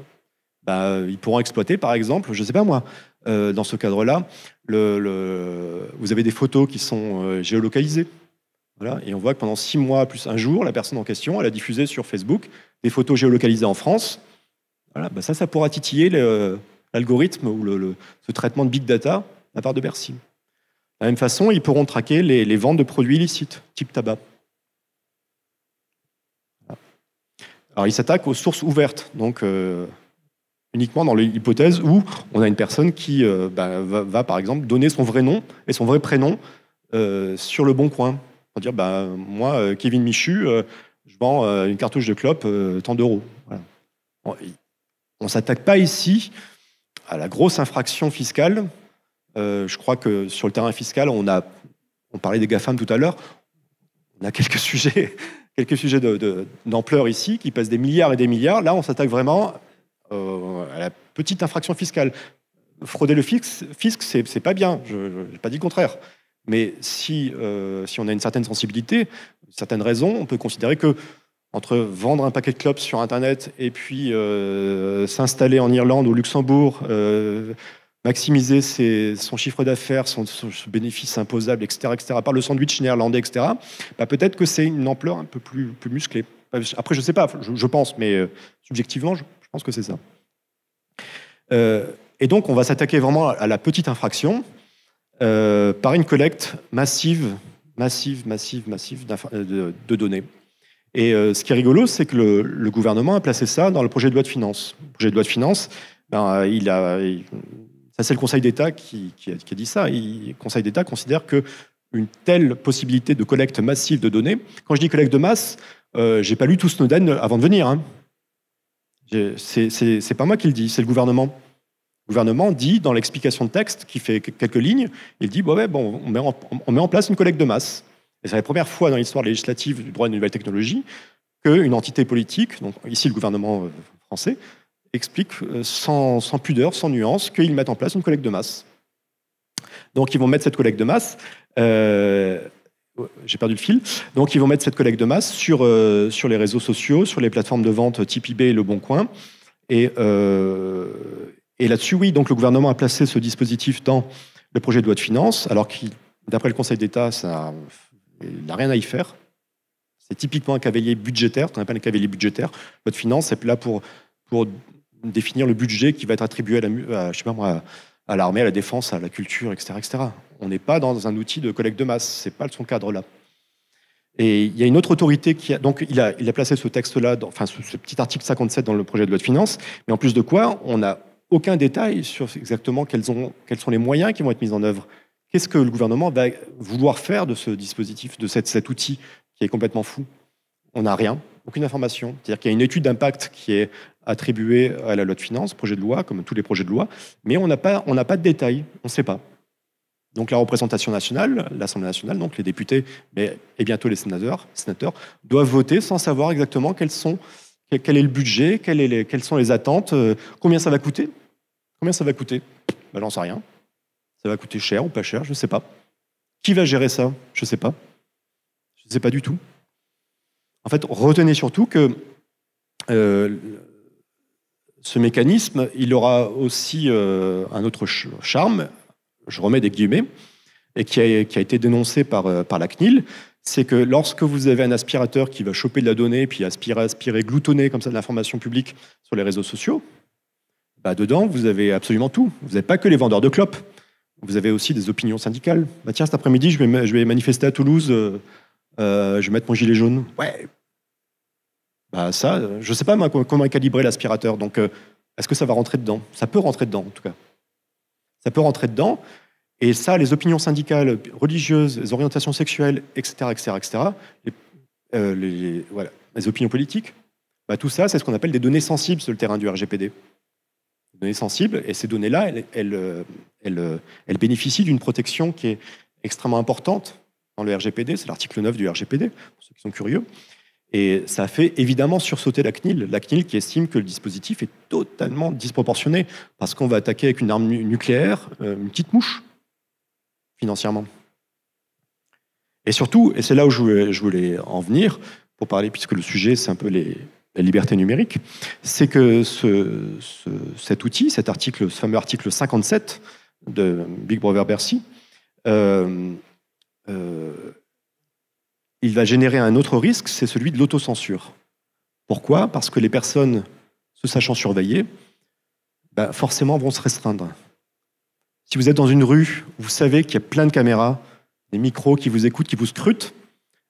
Bah, euh, ils pourront exploiter, par exemple, je ne sais pas moi, euh, dans ce cadre-là, le, vous avez des photos qui sont géolocalisées. Voilà. Et on voit que pendant six mois plus un jour, la personne en question, elle a diffusé sur Facebook des photos géolocalisées en France. Voilà, bah, ça, ça pourra titiller l'algorithme ou le, ce traitement de big data la part de Bercy. De la même façon, ils pourront traquer les, ventes de produits illicites, type tabac. Alors, ils s'attaquent aux sources ouvertes, donc euh, uniquement dans l'hypothèse où on a une personne qui euh, bah, va, par exemple, donner son vrai nom et son vrai prénom euh, sur le bon coin. Pour dire, bah, moi, Kevin Michu, je vends une cartouche de clope, tant d'euros. on ne s'attaque pas ici à la grosse infraction fiscale euh, je crois que sur le terrain fiscal, on a, on parlait des GAFAM tout à l'heure, on a quelques sujets, quelques sujets d'ampleur de, ici qui pèsent des milliards et des milliards. Là, on s'attaque vraiment euh, à la petite infraction fiscale. Frauder le fisc, fisc c'est pas bien, je n'ai pas dit le contraire. Mais si, euh, si on a une certaine sensibilité, certaines raisons, on peut considérer que entre vendre un paquet de clopes sur Internet et puis s'installer en Irlande, ou au Luxembourg, maximiser son chiffre d'affaires, son, bénéfice imposable, etc., par le sandwich néerlandais, etc., bah, peut-être que c'est une ampleur un peu plus, plus musclée. Euh, après, je ne sais pas, je, pense, mais euh, subjectivement, je, pense que c'est ça. Euh, et donc, on va s'attaquer vraiment à la petite infraction par une collecte massive, massive, massive, massive de, données. Et ce qui est rigolo, c'est que le, gouvernement a placé ça dans le projet de loi de finances. Le projet de loi de finances, ben, il a, ça, c'est le Conseil d'État qui, a dit ça. le Conseil d'État considère qu'une telle possibilité de collecte massive de données. Quand je dis collecte de masse, euh, j'ai pas lu tout Snowden avant de venir. Hein. C'est pas moi qui le dis, c'est le gouvernement. Le gouvernement dit dans l'explication de texte, qui fait quelques lignes, il dit on, met en, place une collecte de masse. Et c'est la première fois dans l'histoire législative du droit à une nouvelle technologie qu'une entité politique, donc ici le gouvernement euh, français, explique euh, sans, pudeur, sans nuance, qu'ils mettent en place une collecte de masse. Donc ils vont mettre cette collecte de masse, euh, j'ai perdu le fil, donc ils vont mettre cette collecte de masse sur, euh, sur les réseaux sociaux, sur les plateformes de vente type et Le Bon Coin. Et, là-dessus, oui, donc le gouvernement a placé ce dispositif dans le projet de loi de finances, alors qu'il, d'après le Conseil d'État, ça n'a rien à y faire. C'est typiquement un cavalier budgétaire, qu'on appelle un cavalier budgétaire. là pour, pour définir le budget qui va être attribué à à l'armée, à la défense, à la culture, etc. etc. On n'est pas dans un outil de collecte de masse, ce n'est pas son cadre là. Et il y a une autre autorité qui a, donc il a, il a placé ce texte-là, enfin ce, petit article 57 dans le projet de loi de finances, mais en plus de quoi, on n'a aucun détail sur exactement quels, quels sont les moyens qui vont être mis en œuvre. Qu'est-ce que le gouvernement va vouloir faire de ce dispositif, de cet outil qui est complètement fou On n'a rien, aucune information. C'est-à-dire qu'il y a une étude d'impact qui est attribué à la loi de finances, projet de loi, comme tous les projets de loi, mais on n'a pas, on pas de détails, on ne sait pas. Donc la représentation nationale, l'Assemblée nationale, donc les députés mais, et bientôt les sénateurs, sénateurs, doivent voter sans savoir exactement quels sont, quel est le budget, quelles, sont les attentes, euh, combien ça va coûter. Combien ça va coûter ben, J'en sais rien. Ça va coûter cher ou pas cher, je ne sais pas. Qui va gérer ça Je ne sais pas. Je ne sais pas du tout. En fait, retenez surtout que euh, ce mécanisme, il aura aussi euh, un autre charme, je remets des guillemets, et qui a, été dénoncé par, euh, la CNIL, c'est que lorsque vous avez un aspirateur qui va choper de la donnée, puis aspirer, aspirer, gloutonner comme ça de l'information publique sur les réseaux sociaux, bah dedans, vous avez absolument tout. Vous n'avez pas que les vendeurs de clopes, vous avez aussi des opinions syndicales. Bah tiens, cet après-midi, je vais, manifester à Toulouse, euh, je vais mettre mon gilet jaune. Ouais, bah ça, euh, je ne sais pas comment est calibré l'aspirateur. Donc, euh, est-ce que ça va rentrer dedans Ça peut rentrer dedans, en tout cas. Ça peut rentrer dedans. Et ça, les opinions syndicales, religieuses, les orientations sexuelles, etc., etc., etc., les, opinions politiques, bah tout ça, c'est ce qu'on appelle des données sensibles sur le terrain du RGPD. Des données sensibles, et ces données-là, euh, elles, bénéficient d'une protection qui est extrêmement importante dans le RGPD, c'est l'article 9 du RGPD, pour ceux qui sont curieux. Et ça fait évidemment sursauter la CNIL, la CNIL qui estime que le dispositif est totalement disproportionné, parce qu'on va attaquer avec une arme nucléaire euh, une petite mouche, financièrement. Et surtout, et c'est là où je voulais, en venir, pour parler, puisque le sujet, c'est un peu les, libertés numériques, c'est que cet outil, cet article, ce fameux article 57 de Big Brother Bercy, euh, euh, il va générer un autre risque, c'est celui de l'autocensure. Pourquoi Parce que les personnes, se sachant surveillées, ben, forcément vont se restreindre. Si vous êtes dans une rue, vous savez qu'il y a plein de caméras, des micros qui vous écoutent, qui vous scrutent,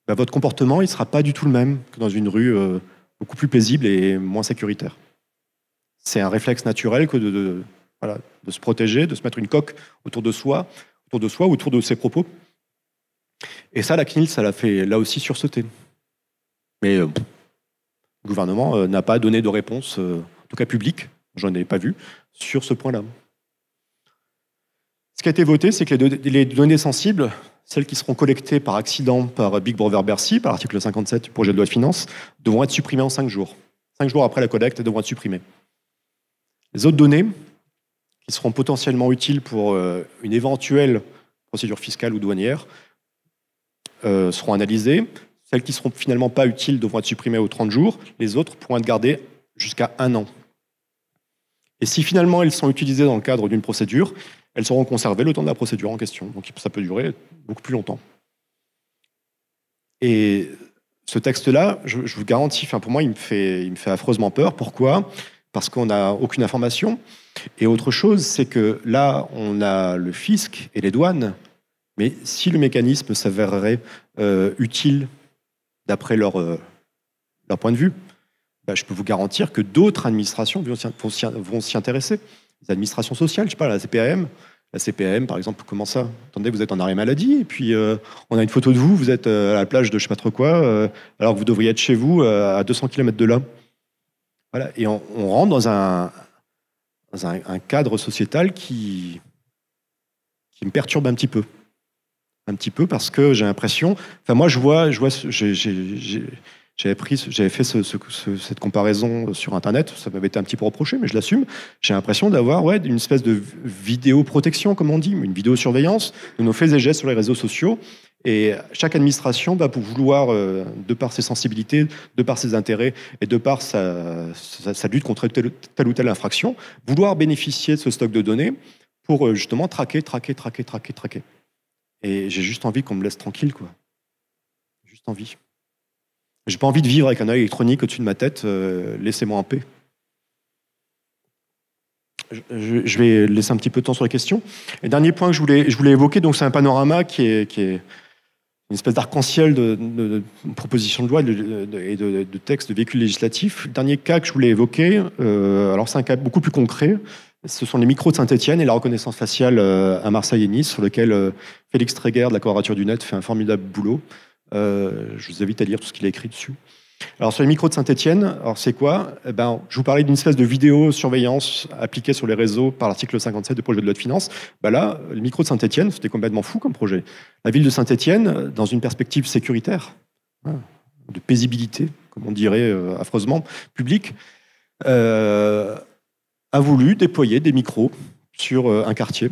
ben, votre comportement ne sera pas du tout le même que dans une rue euh, beaucoup plus paisible et moins sécuritaire. C'est un réflexe naturel que de, de se protéger, de se mettre une coque autour de soi, autour de soi, autour de ses propos, et ça, la CNIL, ça l'a fait là aussi sursauter. Mais euh, le gouvernement euh, n'a pas donné de réponse, euh, en tout cas publique, j'en ai pas vu, sur ce point-là. Ce qui a été voté, c'est que les, données sensibles, celles qui seront collectées par accident par Big Brother Bercy, par l'article 57 du projet de loi de finances, devront être supprimées en cinq jours. Cinq jours après la collecte, elles devront être supprimées. Les autres données, qui seront potentiellement utiles pour une éventuelle procédure fiscale ou douanière, euh, seront analysées. Celles qui ne seront finalement pas utiles devront être supprimées au 30 jours. Les autres pourront être gardées jusqu'à un an. Et si finalement elles sont utilisées dans le cadre d'une procédure, elles seront conservées le temps de la procédure en question. Donc ça peut durer beaucoup plus longtemps. Et ce texte-là, je, vous garantis, enfin pour moi, il me fait, il me fait affreusement peur. Pourquoi Parce qu'on n'a aucune information. Et autre chose, c'est que là, on a le fisc et les douanes mais si le mécanisme s'avérerait euh, utile d'après leur, euh, leur, point de vue, bah, je peux vous garantir que d'autres administrations vont s'y intéresser. Les administrations sociales, je sais pas, la CPAM. La CPAM, par exemple, comment ça Attendez, vous êtes en arrêt maladie, et puis euh, on a une photo de vous, vous êtes à la plage de je ne sais pas trop quoi, alors que vous devriez être chez vous à 200 km de là. Voilà, et on, rentre dans un, dans un cadre sociétal qui, qui me perturbe un petit peu un petit peu parce que j'ai l'impression. Enfin, moi, je vois, je vois, j'avais pris, j'avais fait ce, cette comparaison sur Internet. Ça m'avait été un petit peu reproché, mais je l'assume. J'ai l'impression d'avoir ouais, une espèce de vidéo-protection, comme on dit, une vidéo-surveillance de nos faits et gestes sur les réseaux sociaux. Et chaque administration va pour vouloir, euh, de par ses sensibilités, de par ses intérêts et de par sa, sa, lutte contre telle ou telle infraction, vouloir bénéficier de ce stock de données pour euh, justement traquer, traquer, traquer, traquer, traquer. Et j'ai juste envie qu'on me laisse tranquille, quoi. Juste envie. J'ai pas envie de vivre avec un œil électronique au-dessus de ma tête. Euh, laissez-moi en paix. Je, vais laisser un petit peu de temps sur les questions. Et dernier point que je voulais, évoquer, donc c'est un panorama qui est, une espèce d'arc-en-ciel de, propositions de loi et de, textes, de véhicules législatifs. Dernier cas que je voulais évoquer, euh, alors c'est un cas beaucoup plus concret, ce sont les micros de Saint-Etienne et la reconnaissance faciale euh, à Marseille et Nice, sur lequel euh, Félix Tréguer de la Quadrature du Net fait un formidable boulot. Euh, je vous invite à lire tout ce qu'il a écrit dessus. Alors sur les micros de Saint-Etienne, c'est quoi eh ben, Je vous parlais d'une espèce de vidéo-surveillance appliquée sur les réseaux par l'article 57 du projet de loi de finances. Ben là, les micros de Saint-Etienne, c'était complètement fou comme projet. La ville de Saint-Etienne, dans une perspective sécuritaire, hein, de paisibilité, comme on dirait affreusement, publique, a voulu déployer des micros sur euh, un quartier.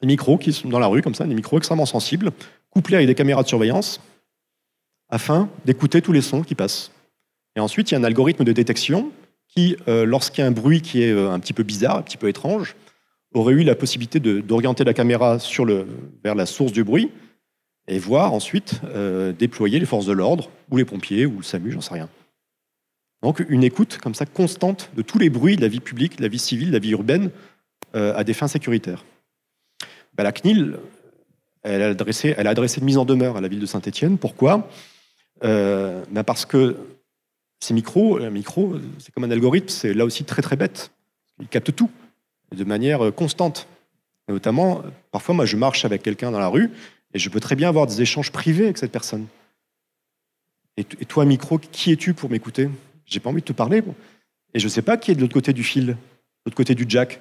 Des micros qui sont dans la rue, comme ça, des micros extrêmement sensibles, couplés avec des caméras de surveillance, afin d'écouter tous les sons qui passent. Et ensuite, il y a un algorithme de détection qui, euh, lorsqu'il y a un bruit qui est euh, un petit peu bizarre, un petit peu étrange, aurait eu la possibilité d'orienter la caméra sur le, vers la source du bruit et voir ensuite déployer les forces de l'ordre, ou les pompiers, ou le SAMU, j'en sais rien. Donc une écoute comme ça constante de tous les bruits de la vie publique, de la vie civile, de la vie urbaine euh, à des fins sécuritaires. Bah, la CNIL, elle a, adressé, elle adressé une mise en demeure à la ville de Saint-Étienne. Pourquoi euh, bah, Parce que ces micros, euh, micro, c'est comme un algorithme, c'est là aussi très très bête. Il capte tout de manière constante. Notamment, parfois, moi, je marche avec quelqu'un dans la rue et je peux très bien avoir des échanges privés avec cette personne. et toi, micro, qui es-tu pour m'écouter j'ai pas envie de te parler. Bon. Et je sais pas qui est de l'autre côté du fil, de l'autre côté du jack.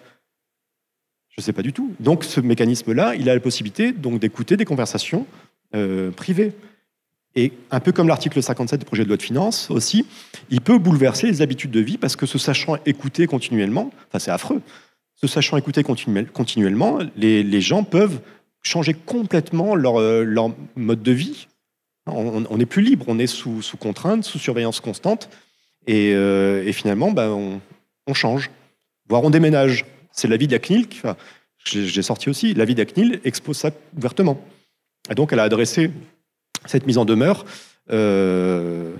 Je sais pas du tout. Donc ce mécanisme-là, il a la possibilité donc d'écouter des conversations euh, privées. Et un peu comme l'article 57 du projet de loi de finances aussi, il peut bouleverser les habitudes de vie parce que se sachant écouter continuellement, enfin c'est affreux, se sachant écouter continuellement, les, gens peuvent changer complètement leur, euh, leur mode de vie. On n'est plus libre, on est sous, sous contrainte, sous surveillance constante. Euh, et, finalement, bah, on, change, voire on déménage. C'est l'avis de la CNIL, j'ai sorti aussi, l'avis de la CNIL expose ça ouvertement. Et donc, elle a adressé cette mise en demeure, euh,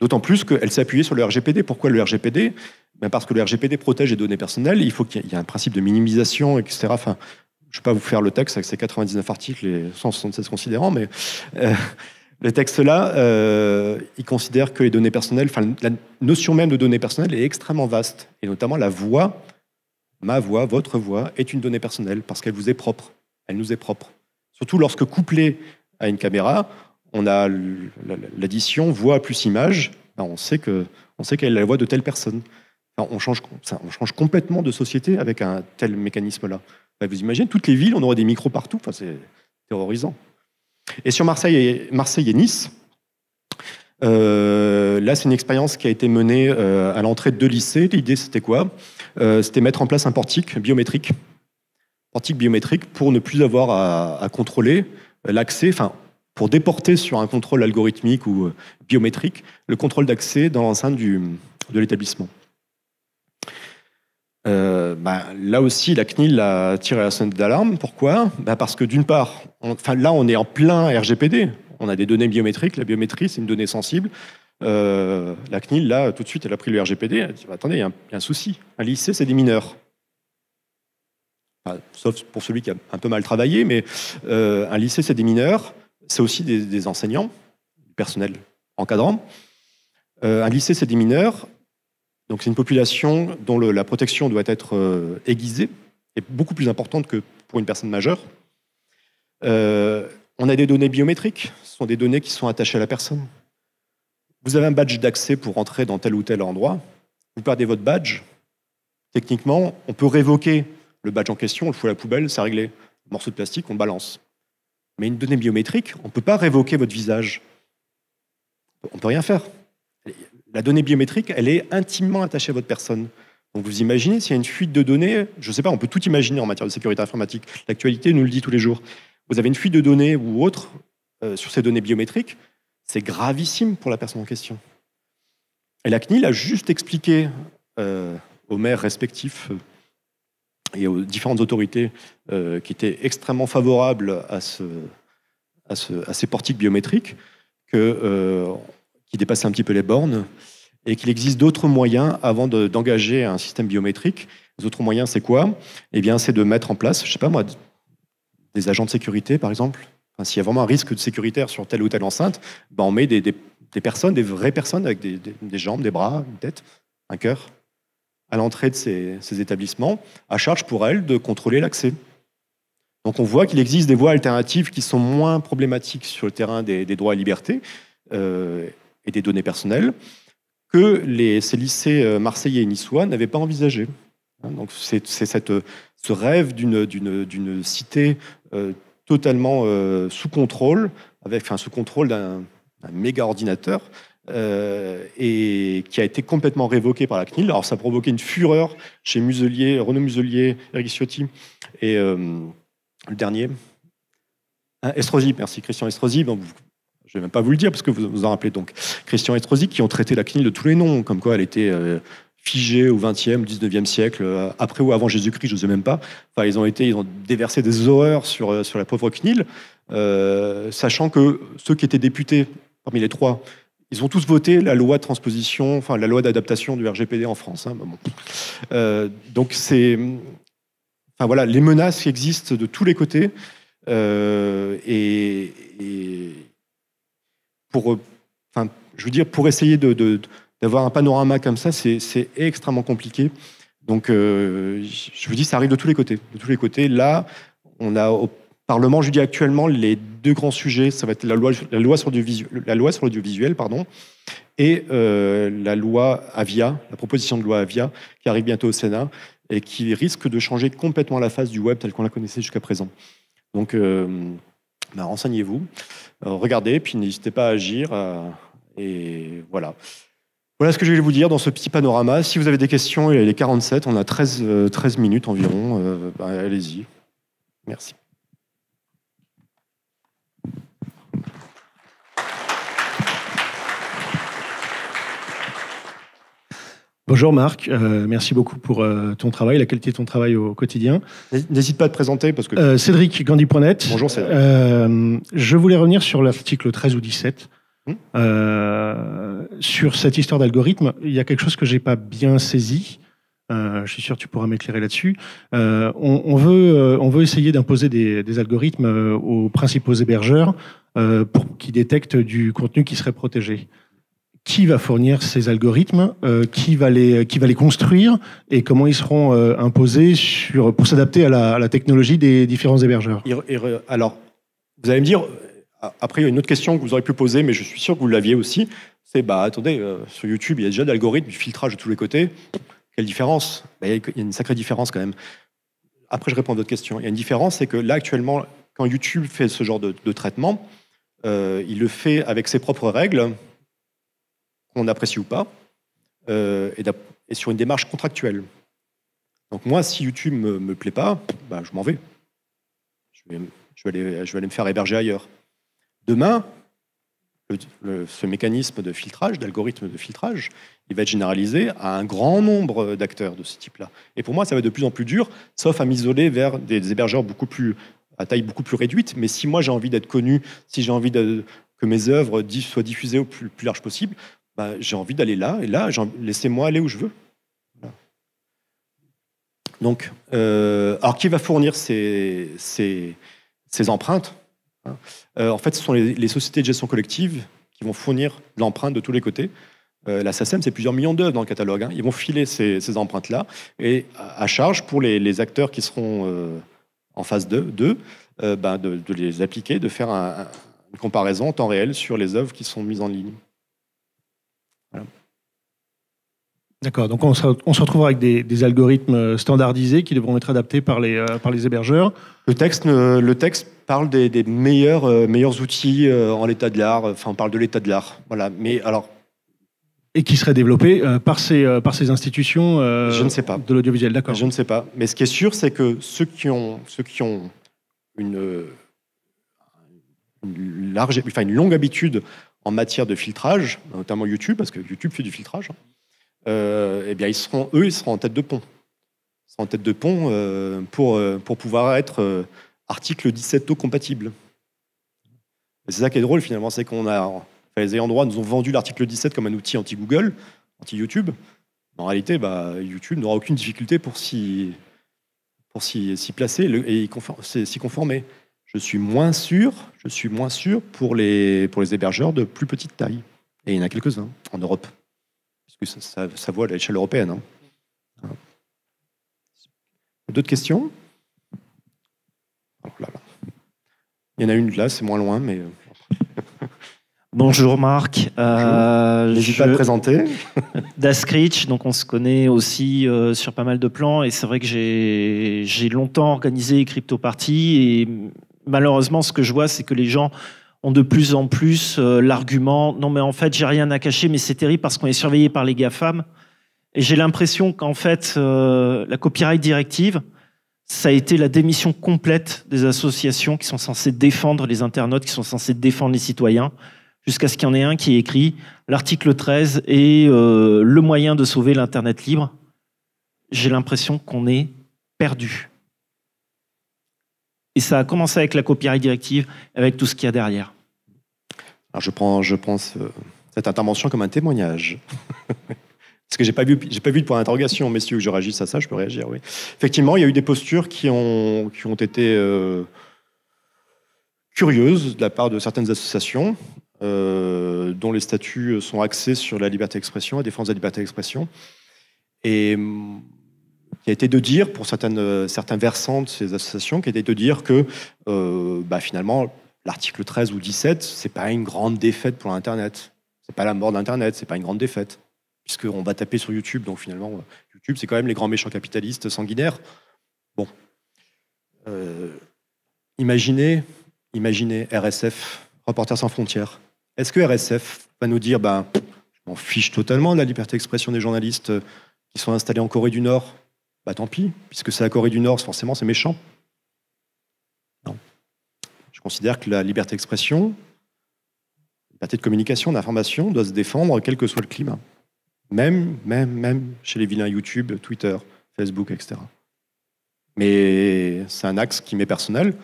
d'autant plus qu'elle s'est appuyée sur le RGPD. Pourquoi le RGPD ben, Parce que le RGPD protège les données personnelles, il faut qu'il y ait un principe de minimisation, etc. Enfin, je ne vais pas vous faire le texte avec ses 99 articles et 176 considérants, mais euh, le texte-là, euh, il considère que les données personnelles, enfin la notion même de données personnelles est extrêmement vaste, et notamment la voix, ma voix, votre voix, est une donnée personnelle parce qu'elle vous est propre, elle nous est propre. Surtout lorsque couplée à une caméra, on a l'addition voix plus image, ben, on sait on sait quelle est la voix de telle personne. on change, on change complètement de société avec un tel mécanisme-là. Ben, vous imaginez, toutes les villes, on aurait des micros partout. Enfin, c'est terrorisant. Et sur Marseille et, Marseille et Nice, euh, là, c'est une expérience qui a été menée euh, à l'entrée de deux lycées. L'idée, c'était quoi euh, C'était mettre en place un portique biométrique, portique biométrique pour ne plus avoir à, contrôler l'accès, enfin, pour déporter sur un contrôle algorithmique ou biométrique le contrôle d'accès dans l'enceinte de l'établissement. Euh, bah, là aussi, la CNIL a tiré la sonnette d'alarme. Pourquoi bah, Parce que d'une part, là, on est en plein RGPD. On a des données biométriques. La biométrie, c'est une donnée sensible. Euh, la CNIL, là, tout de suite, elle a pris le RGPD. Elle a dit, bah, attendez, il y, a un souci. Un lycée, c'est des mineurs. sauf pour celui qui a un peu mal travaillé, mais euh, un lycée, c'est des mineurs. C'est aussi des, des, enseignants, du personnel encadrant. un lycée, c'est des mineurs. Donc c'est une population dont la protection doit être euh, aiguisée et beaucoup plus importante que pour une personne majeure. Euh, on a des données biométriques, ce sont des données qui sont attachées à la personne. Vous avez un badge d'accès pour entrer dans tel ou tel endroit, vous perdez votre badge, techniquement, on peut révoquer le badge en question, on le fout à la poubelle, c'est réglé. morceau de plastique, on balance. Mais une donnée biométrique, on ne peut pas révoquer votre visage. On ne peut rien faire la donnée biométrique, elle est intimement attachée à votre personne. Donc vous imaginez, s'il y a une fuite de données, je ne sais pas, on peut tout imaginer en matière de sécurité informatique. L'actualité nous le dit tous les jours. Vous avez une fuite de données ou autre euh, sur ces données biométriques, c'est gravissime pour la personne en question. Et la CNIL a juste expliqué euh, aux maires respectifs euh, et aux différentes autorités qui étaient extrêmement favorables à ces portiques biométriques que qui dépassent un petit peu les bornes et qu'il existe d'autres moyens avant d'engager un système biométrique. Les autres moyens, c'est quoi Eh bien, c'est de mettre en place, je sais pas moi, des agents de sécurité, par exemple. S'il y a vraiment un risque de sécuritaire sur telle ou telle enceinte, ben, on met des, personnes, des vraies personnes avec des, jambes, des bras, une tête, un cœur, à l'entrée de ces, établissements, à charge pour elles de contrôler l'accès. Donc on voit qu'il existe des voies alternatives qui sont moins problématiques sur le terrain des, droits et libertés, euh, et des données personnelles que les, ces lycées euh, marseillais et niçois n'avaient pas envisagé. Hein, donc c'est euh, ce rêve d'une cité euh, totalement sous contrôle, avec enfin, sous contrôle d'un méga ordinateur, et qui a été complètement révoqué par la CNIL. Alors ça a provoqué une fureur chez Muselier, Renaud Muselier, Eric Ciotti et le dernier, hein, Estrosi, merci Christian Estrosi je ne vais même pas vous le dire parce que vous vous en rappelez donc, Christian Estrosi, qui ont traité la CNIL de tous les noms, comme quoi elle était euh, figée au XXe, XIXe siècle, euh, après ou avant Jésus-Christ, je ne sais même pas. Enfin, ils ont été, ils ont déversé des horreurs sur, euh, sur la pauvre CNIL, sachant que ceux qui étaient députés, parmi les trois, ils ont tous voté la loi transposition, enfin la loi d'adaptation du RGPD en France. Hein, donc c'est, voilà, les menaces qui existent de tous les côtés. et pour, euh, enfin, je veux dire, pour essayer de, d'avoir un panorama comme ça, c'est, c'est extrêmement compliqué. Donc, euh, je vous dis, ça arrive de tous les côtés. De tous les côtés. Là, on a au Parlement, je dis actuellement, les deux grands sujets, ça va être la loi, la loi sur l'audiovisuel, la loi sur l'audiovisuel pardon, et euh, la loi Avia, la proposition de loi Avia, qui arrive bientôt au Sénat et qui risque de changer complètement la face du web telle qu'on la connaissait jusqu'à présent. Donc, bah, renseignez-vous. Euh, regardez, puis n'hésitez pas à agir. Euh, et voilà. Voilà ce que je vais vous dire dans ce petit panorama. Si vous avez des questions, il est 47, on a 13, 13 euh, minutes environ. Bah, allez-y. Merci. Bonjour Marc, euh, merci beaucoup pour euh, ton travail, la qualité de ton travail au quotidien. N'hésite pas à te présenter parce que... Euh, Cédric Gandhi.net. Bonjour Cédric. je voulais revenir sur l'article 13 ou 17. Hmm. sur cette histoire d'algorithme, il y a quelque chose que je n'ai pas bien saisi. je suis sûr que tu pourras m'éclairer là-dessus. On, veut, on veut essayer d'imposer des, des, algorithmes aux principaux hébergeurs pour qu'ils détectent du contenu qui serait protégé qui va fournir ces algorithmes, euh, qui, va les, euh, qui va les construire et comment ils seront euh, imposés pour s'adapter à la, technologie des différents hébergeurs Alors, vous allez me dire, après, il y a une autre question que vous auriez pu poser, mais je suis sûr que vous l'aviez aussi, c'est, bah attendez, sur YouTube, il y a déjà de du filtrage de tous les côtés. Quelle différence bah, Il y a une sacrée différence quand même. Après, je réponds à votre question. Il y a une différence, c'est que là, actuellement, quand YouTube fait ce genre de traitement, il le fait avec ses propres règles, qu'on apprécie ou pas, euh, et, sur une démarche contractuelle. Donc moi, si YouTube me, plaît pas, bah, je m'en vais. Je vais, aller, me faire héberger ailleurs. Demain, ce mécanisme de filtrage, d'algorithme de filtrage, il va être généralisé à un grand nombre d'acteurs de ce type-là. Et pour moi, ça va être de plus en plus dur, sauf à m'isoler vers des, hébergeurs beaucoup plus à taille beaucoup plus réduite, mais si moi j'ai envie d'être connu, si j'ai envie que mes œuvres soient diffusées au plus large possible, bah, j'ai envie d'aller là, et là, laissez-moi aller où je veux. Donc, euh, alors qui va fournir ces, empreintes hein euh, En fait, ce sont les, sociétés de gestion collective qui vont fournir l'empreinte de tous les côtés. Euh, la SACEM, c'est plusieurs millions d'œuvres dans le catalogue. Hein. Ils vont filer ces, empreintes-là, et à, charge pour les, acteurs qui seront en phase 2, bah, de, les appliquer, de faire une comparaison en temps réel sur les œuvres qui sont mises en ligne. D'accord, donc on se, retrouvera avec des, algorithmes euh, standardisés qui devront être adaptés par les, euh, par les hébergeurs. Le texte, le texte parle des, meilleurs, euh, meilleurs outils en l'état de l'art, enfin on parle de l'état de l'art. Voilà, mais alors. Et qui serait développés par, ces, par ces institutions je ne sais de l'audiovisuel, d'accord. Je ne sais pas. Mais ce qui est sûr, c'est que ceux qui ont, ceux qui ont une, une large, enfin, une longue habitude en matière de filtrage, notamment YouTube, parce que YouTube fait du filtrage, hein, euh, eh bien, ils seront, eux, ils seront en tête de pont. Ils en tête de pont euh, pour, euh, pour pouvoir être article 17O compatible. C'est ça qui est drôle finalement, c'est qu'on a. les ayants droit nous ont vendu l'article 17 comme un outil anti-Google, anti-YouTube. En réalité, bah, YouTube n'aura aucune difficulté pour s'y pour s'y placer et s'y conformer. Je suis moins sûr, je suis moins sûr pour les pour les hébergeurs de plus petite taille. Et il y en a quelques-uns en Europe ça, ça, à l'échelle européenne. Hein. D'autres questions oh Il y en a une là, c'est moins loin, mais. Euh. Bonjour Marc. Euh, je pas à te présenter. Dascritch, donc on se connaît aussi euh, sur pas mal de plans et c'est vrai que j'ai longtemps organisé Crypto Party et malheureusement ce que je vois c'est que les gens ont de plus en plus euh, l'argument non mais en fait j'ai rien à cacher mais c'est terrible parce qu'on est surveillé par les GAFAM et j'ai l'impression qu'en fait euh, la copyright directive ça a été la démission complète des associations qui sont censées défendre les internautes qui sont censées défendre les citoyens jusqu'à ce qu'il y en ait un qui écrit l'article 13 est euh, le moyen de sauver l'internet libre j'ai l'impression qu'on est perdu et ça a commencé avec la copyright directive, avec tout ce qu'il y a derrière. Alors je prends, je pense cette intervention comme un témoignage. Parce que j'ai pas vu, j'ai pas vu de point d'interrogation, mais si je réagisse à ça, je peux réagir. Oui. Effectivement, il y a eu des postures qui ont, qui ont été euh, curieuses de la part de certaines associations, euh, dont les statuts sont axés sur la liberté d'expression, la défense de la liberté d'expression. Et qui a été de dire, pour euh, certains versants de ces associations, qui était de dire que euh, bah, finalement, l'article 13 ou 17, n'est pas une grande défaite pour l'Internet. Ce n'est pas la mort d'Internet, n'est pas une grande défaite. Puisqu'on va taper sur YouTube, donc finalement, YouTube, c'est quand même les grands méchants capitalistes sanguinaires. Bon. Euh, imaginez, imaginez RSF, Reporters sans frontières. Est-ce que RSF va nous dire, ben, je m'en fiche totalement de la liberté d'expression des journalistes qui sont installés en Corée du Nord bah tant pis, puisque c'est la Corée du Nord, forcément c'est méchant. Non. Je considère que la liberté d'expression, la liberté de communication, d'information doit se défendre quel que soit le climat. Même, même, même chez les vilains YouTube, Twitter, Facebook, etc. Mais c'est un axe qui m'est personnel,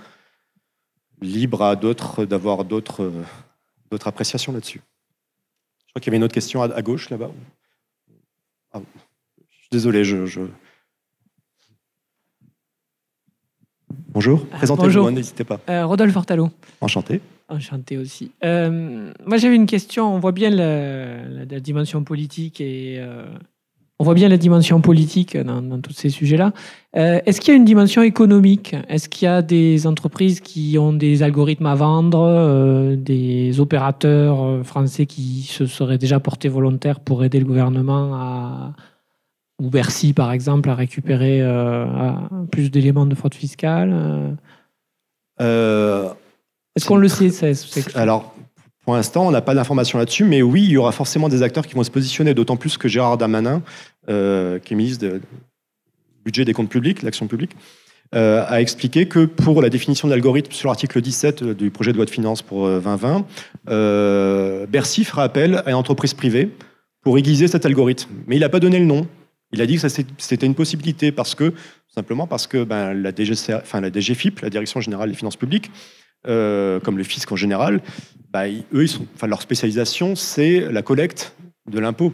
libre à d'autres d'avoir d'autres d'autres appréciations là-dessus. Je crois qu'il y avait une autre question à, gauche là-bas. Ah, suis désolé, je... Bonjour, ah, présentez-vous, hein, n'hésitez pas. Euh, Rodolphe Hortalo. Enchanté. Enchanté aussi. Euh, moi, j'avais une question. On voit bien la, dimension politique et euh, on voit bien la dimension politique dans, tous ces sujets-là. Est-ce qu'il y a une dimension économique Est-ce qu'il y a des entreprises qui ont des algorithmes à vendre, des opérateurs français qui se seraient déjà portés volontaires pour aider le gouvernement à, ou Bercy, par exemple, a récupéré euh, plus d'éléments de fraude fiscale euh. Euh, Est-ce qu'on le sait Alors, pour l'instant, on n'a pas d'informations là-dessus, mais oui, il y aura forcément des acteurs qui vont se positionner, d'autant plus que Gérard Damanin, qui est ministre du budget des comptes publics, l'action publique, a expliqué que pour la définition de l'algorithme sur l'article 17 du projet de loi de finances pour 2020, Bercy fera appel à une entreprise privée pour aiguiser cet algorithme. Mais il n'a pas donné le nom. Il a dit que c'était une possibilité parce que, simplement parce que ben, la, la DGFIP, la Direction Générale des Finances Publiques, euh, comme le fisc en général, ben, eux, ils sont, enfin, leur spécialisation, c'est la collecte de l'impôt.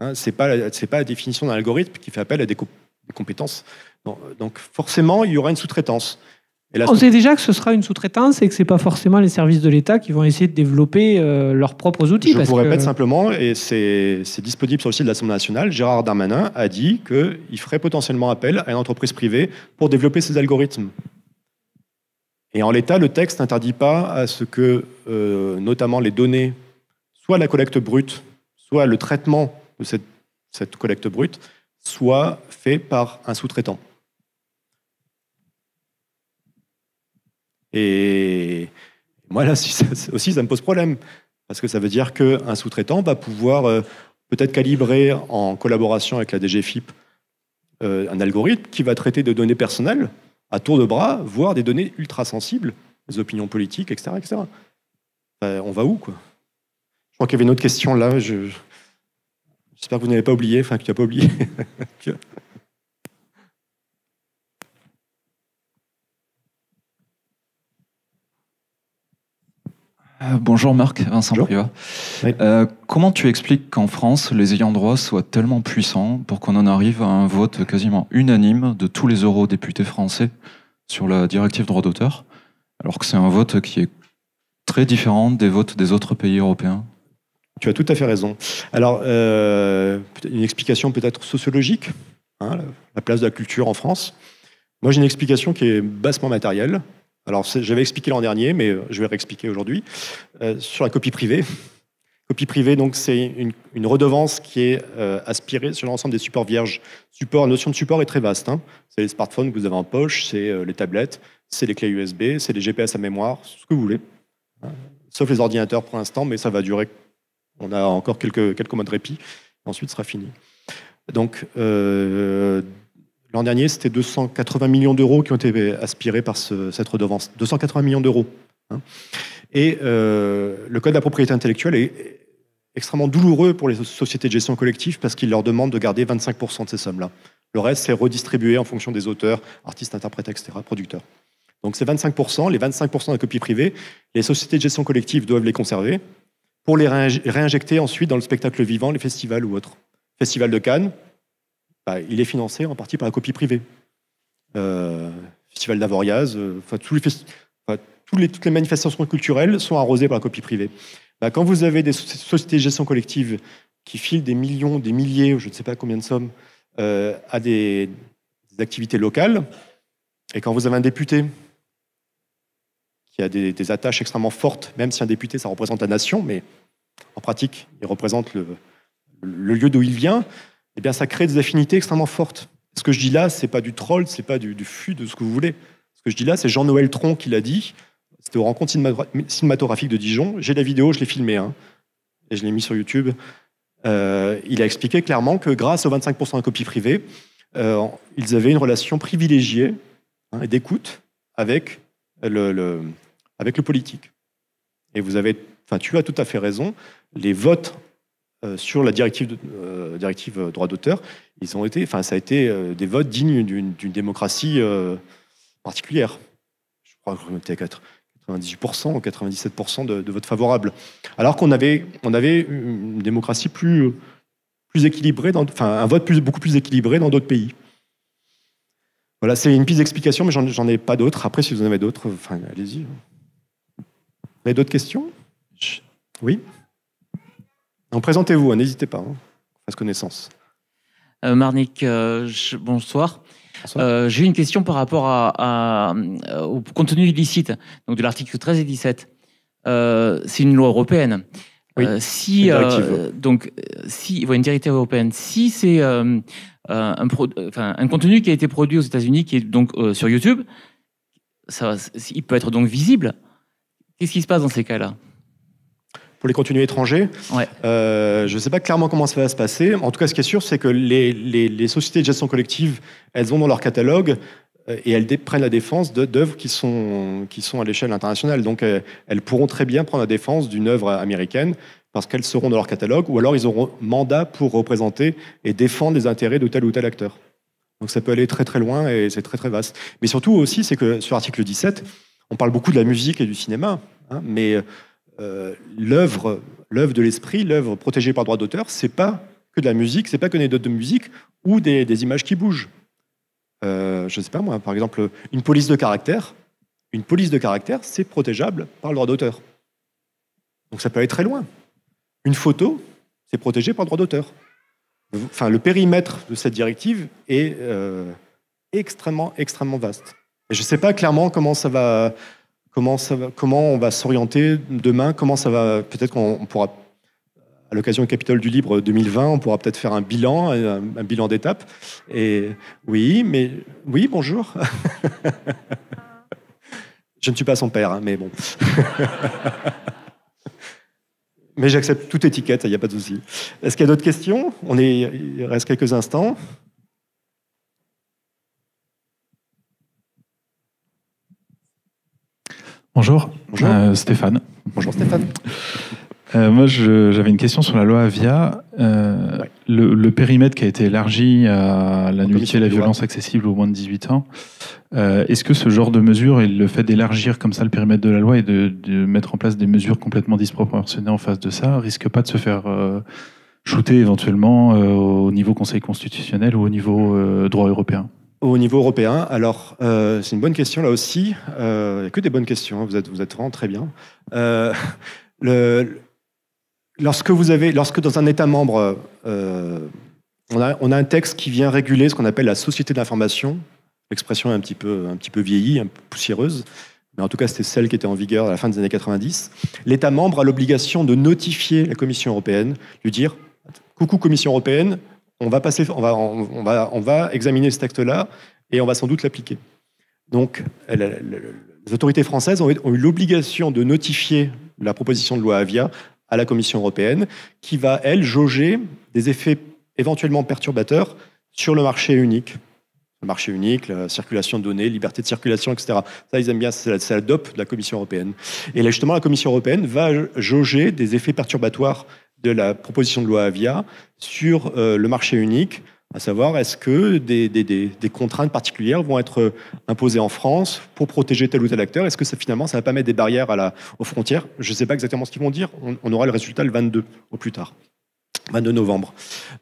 Hein, Ce n'est pas, pas la définition d'un algorithme qui fait appel à des, compétences. donc forcément, il y aura une sous-traitance on sait déjà que ce sera une sous-traitance et que ce n'est pas forcément les services de l'État qui vont essayer de développer euh, leurs propres outils. Je vous répète simplement, et c'est disponible sur le site de l'Assemblée nationale, Gérard Darmanin a dit qu'il ferait potentiellement appel à une entreprise privée pour développer ses algorithmes. Et en l'État, le texte n'interdit pas à ce que, euh, notamment les données, soit la collecte brute, soit le traitement de cette, cette collecte brute, soit fait par un sous-traitant. Et moi, là aussi, ça me pose problème. Parce que ça veut dire qu'un sous-traitant va pouvoir euh, peut-être calibrer en collaboration avec la DGFIP euh, un algorithme qui va traiter de données personnelles à tour de bras, voire des données ultra sensibles, des opinions politiques, etc. etc. Ben, on va où, quoi Je crois qu'il y avait une autre question là. Je... J'espère que vous n'avez pas oublié, enfin que tu n'as pas oublié. Euh, bonjour Marc, Vincent euh, comment tu expliques qu'en France, les ayants droit soient tellement puissants pour qu'on en arrive à un vote quasiment unanime de tous les eurodéputés français sur la directive droit d'auteur, alors que c'est un vote qui est très différent des votes des autres pays européens Tu as tout à fait raison. Alors, euh, une explication peut-être sociologique, hein, la place de la culture en France. Moi, j'ai une explication qui est bassement matérielle. Alors, j'avais expliqué l'an dernier, mais euh, je vais réexpliquer aujourd'hui, euh, sur la copie privée. Copie privée, donc, c'est une, redevance qui est euh, aspirée sur l'ensemble des supports vierges. Support, la notion de support est très vaste. Hein. C'est les smartphones que vous avez en poche, c'est les tablettes, c'est les clés USB, c'est les GPS à mémoire, ce que vous voulez. Hein. Sauf les ordinateurs pour l'instant, mais ça va durer. On a encore quelques, quelques mois de répit. Ensuite, ce sera fini. Donc, L'an dernier, c'était 280 millions d'euros qui ont été aspirés par cette redevance. 280 millions d'euros. Hein. Et euh, le code de la propriété intellectuelle est extrêmement douloureux pour les sociétés de gestion collective parce qu'il leur demande de garder 25% de ces sommes-là. Le reste, c'est redistribué en fonction des auteurs, artistes, interprètes, etc., producteurs. Donc ces 25%, les 25% de copies privées, les sociétés de gestion collective doivent les conserver pour les réinjecter ensuite dans le spectacle vivant, les festivals ou autres. Festival de Cannes, bah, il est financé en partie par la copie privée. Euh, Festival d'Avoriaz, euh, toutes les manifestations culturelles sont arrosées par la copie privée. Bah, quand vous avez des sociétés de gestion collective qui filent des millions, des milliers, je ne sais pas combien de sommes, euh, à des, activités locales, et quand vous avez un député qui a des, attaches extrêmement fortes, même si un député, ça représente la nation, mais en pratique, il représente le, le lieu d'où il vient, eh bien, ça crée des affinités extrêmement fortes. Ce que je dis là, c'est pas du troll, c'est pas du, du de ce que vous voulez. Ce que je dis là, c'est Jean-Noël Tron qui l'a dit. C'était aux rencontres cinématographiques de Dijon. J'ai la vidéo, je l'ai filmée, hein. et je l'ai mis sur YouTube. Euh, il a expliqué clairement que grâce aux 25% de copie privées, euh, ils avaient une relation privilégiée hein, et d'écoute avec le, avec le politique. Et vous avez, enfin, tu as tout à fait raison. Les votes euh, sur la directive, euh, directive euh, droit d'auteur, ils ont été, enfin, ça a été des votes dignes d'une démocratie particulière. Je crois que était à 98% ou 97% de, de, votes favorables. Alors qu'on avait, on avait une démocratie plus, plus équilibrée, enfin, un vote beaucoup plus équilibré dans d'autres pays. Voilà, c'est une piste d'explication, mais j'en ai pas d'autres. Après, si vous en avez d'autres, enfin, allez-y. Vous avez d'autres questions Oui. Donc présentez-vous, hein, n'hésitez pas, hein, fasse connaissance. Euh, Marnik, euh, bonsoir. bonsoir. Euh, j'ai une question par rapport à, euh, au contenu illicite, donc de l'article 13 et 17. C'est une loi européenne. Oui, si une donc si ouais, une directive européenne, si c'est un, un, contenu qui a été produit aux États-Unis, qui est donc sur YouTube, ça, il peut être donc visible. Qu'est-ce qui se passe dans ces cas-là pour les contenus étrangers. Ouais. Euh, je ne sais pas clairement comment ça va se passer. En tout cas, ce qui est sûr, c'est que les, les, les, sociétés de gestion collective, elles ont dans leur catalogue euh, et elles prennent la défense d'œuvres qui sont, qui sont à l'échelle internationale. Donc, elles pourront très bien prendre la défense d'une œuvre américaine parce qu'elles seront dans leur catalogue, ou alors ils auront mandat pour représenter et défendre les intérêts de tel ou tel acteur. Donc ça peut aller très très loin et c'est très très vaste. Mais surtout aussi, c'est que sur l'article 17, on parle beaucoup de la musique et du cinéma, hein, mais euh, euh, l'œuvre, l'œuvre de l'esprit, l'œuvre protégée par droit d'auteur, c'est pas que de la musique, c'est pas que des notes de musique ou des, des images qui bougent. Euh, je sais pas moi, par exemple, une police de caractère, une police de caractère, c'est protégeable par le droit d'auteur. Donc ça peut aller très loin. Une photo, c'est protégé par le droit d'auteur. Enfin, le périmètre de cette directive est euh, extrêmement, extrêmement vaste. Et je ne sais pas clairement comment ça va, comment, on va s'orienter demain, comment ça va, peut-être qu'on pourra, à l'occasion du Capitole du Libre 2020, on pourra peut-être faire un bilan, euh, un, bilan d'étape. Et oui, mais oui, bonjour. Je ne suis pas son père, hein, mais bon. mais j'accepte toute étiquette, il n'y a pas de souci. Est-ce qu'il y a d'autres questions On est, il reste quelques instants. Bonjour, euh, Stéphane. Bonjour Stéphane. Euh, moi, j'avais une question sur la loi Avia. Euh, le, périmètre qui a été élargi à la nuit et la violence accessible aux moins de 18 ans, est-ce que ce genre de mesure et le fait d'élargir comme ça le périmètre de la loi et de, de, mettre en place des mesures complètement disproportionnées en face de ça risque pas de se faire shooter éventuellement au niveau Conseil constitutionnel ou au niveau droit européen au niveau européen Alors, euh, c'est une bonne question là aussi. Il n'y a que des bonnes questions, hein. vous êtes, vous êtes vraiment très bien. Euh, lorsque, vous avez, lorsque dans un État membre, euh, on a, un texte qui vient réguler ce qu'on appelle la société de l'information, l'expression est un petit, peu, un petit peu vieillie, un peu poussiéreuse, mais en tout cas c'était celle qui était en vigueur à la fin des années 90, l'État membre a l'obligation de notifier la Commission européenne, lui dire, coucou Commission européenne, on va, passer, on va, on va, on va examiner cet acte là et on va sans doute l'appliquer. Donc, les autorités françaises ont eu l'obligation de notifier la proposition de loi Avia à la Commission européenne, qui va, elle, jauger des effets éventuellement perturbateurs sur le marché unique. Le marché unique, la circulation de données, liberté de circulation, etc. Ça, ils aiment bien, c'est la, la, DOP de la Commission européenne. Et là, justement, la Commission européenne va jauger des effets perturbatoires de la proposition de loi Avia sur euh, le marché unique, à savoir est-ce que des, contraintes particulières vont être imposées en France pour protéger tel ou tel acteur Est-ce que ça, finalement, ça va pas mettre des barrières à la, aux frontières Je ne sais pas exactement ce qu'ils vont dire. On, aura le résultat le 22 au plus tard. 22 novembre.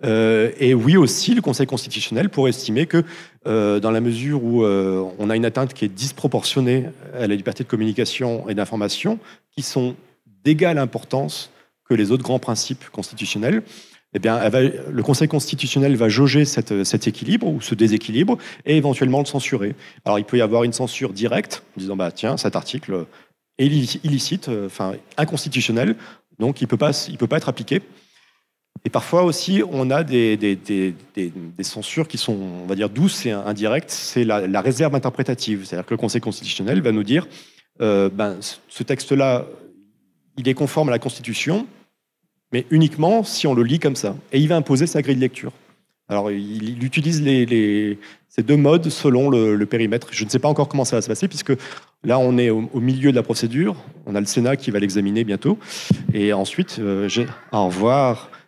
Euh, et oui aussi, le Conseil constitutionnel pourrait estimer que euh, dans la mesure où on a une atteinte qui est disproportionnée à la liberté de communication et d'information, qui sont d'égale importance que les autres grands principes constitutionnels, eh bien, le Conseil constitutionnel va jauger cet équilibre ou ce déséquilibre et éventuellement le censurer. Alors, il peut y avoir une censure directe, en disant bah, tiens, cet article est illicite, euh, enfin inconstitutionnel, donc il ne peut, pas, être appliqué. Et parfois aussi, on a des, censures qui sont, on va dire, douces et indirectes. C'est la, réserve interprétative. C'est-à-dire que le Conseil constitutionnel va nous dire, euh, ben, ce texte-là, il est conforme à la Constitution, mais uniquement si on le lit comme ça. Et il va imposer sa grille de lecture. Alors, il, utilise les, ces deux modes selon le, périmètre. Je ne sais pas encore comment ça va se passer, puisque là, on est au, milieu de la procédure. On a le Sénat qui va l'examiner bientôt. Et ensuite, euh, j'ai... Au revoir.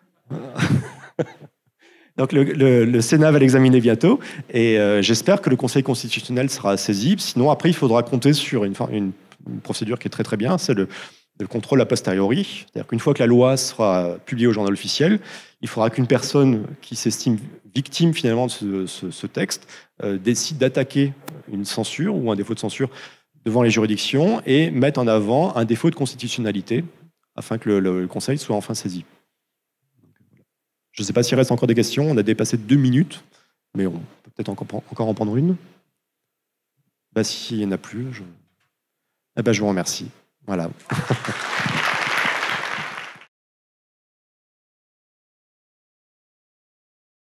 Donc le, Sénat va l'examiner bientôt et euh, j'espère que le Conseil constitutionnel sera saisi. Sinon, après, il faudra compter sur une, une procédure qui est très très bien, c'est le, de contrôle a posteriori. C'est-à-dire qu'une fois que la loi sera publiée au journal officiel, il faudra qu'une personne qui s'estime victime finalement de ce, texte euh, décide d'attaquer une censure ou un défaut de censure devant les juridictions et mette en avant un défaut de constitutionnalité afin que le, Conseil soit enfin saisi. Je ne sais pas s'il reste encore des questions. On a dépassé deux minutes, mais on peut peut-être encore, en prendre une. Bah, s'il n'y en a plus, je, eh ben, je vous remercie. Voilà.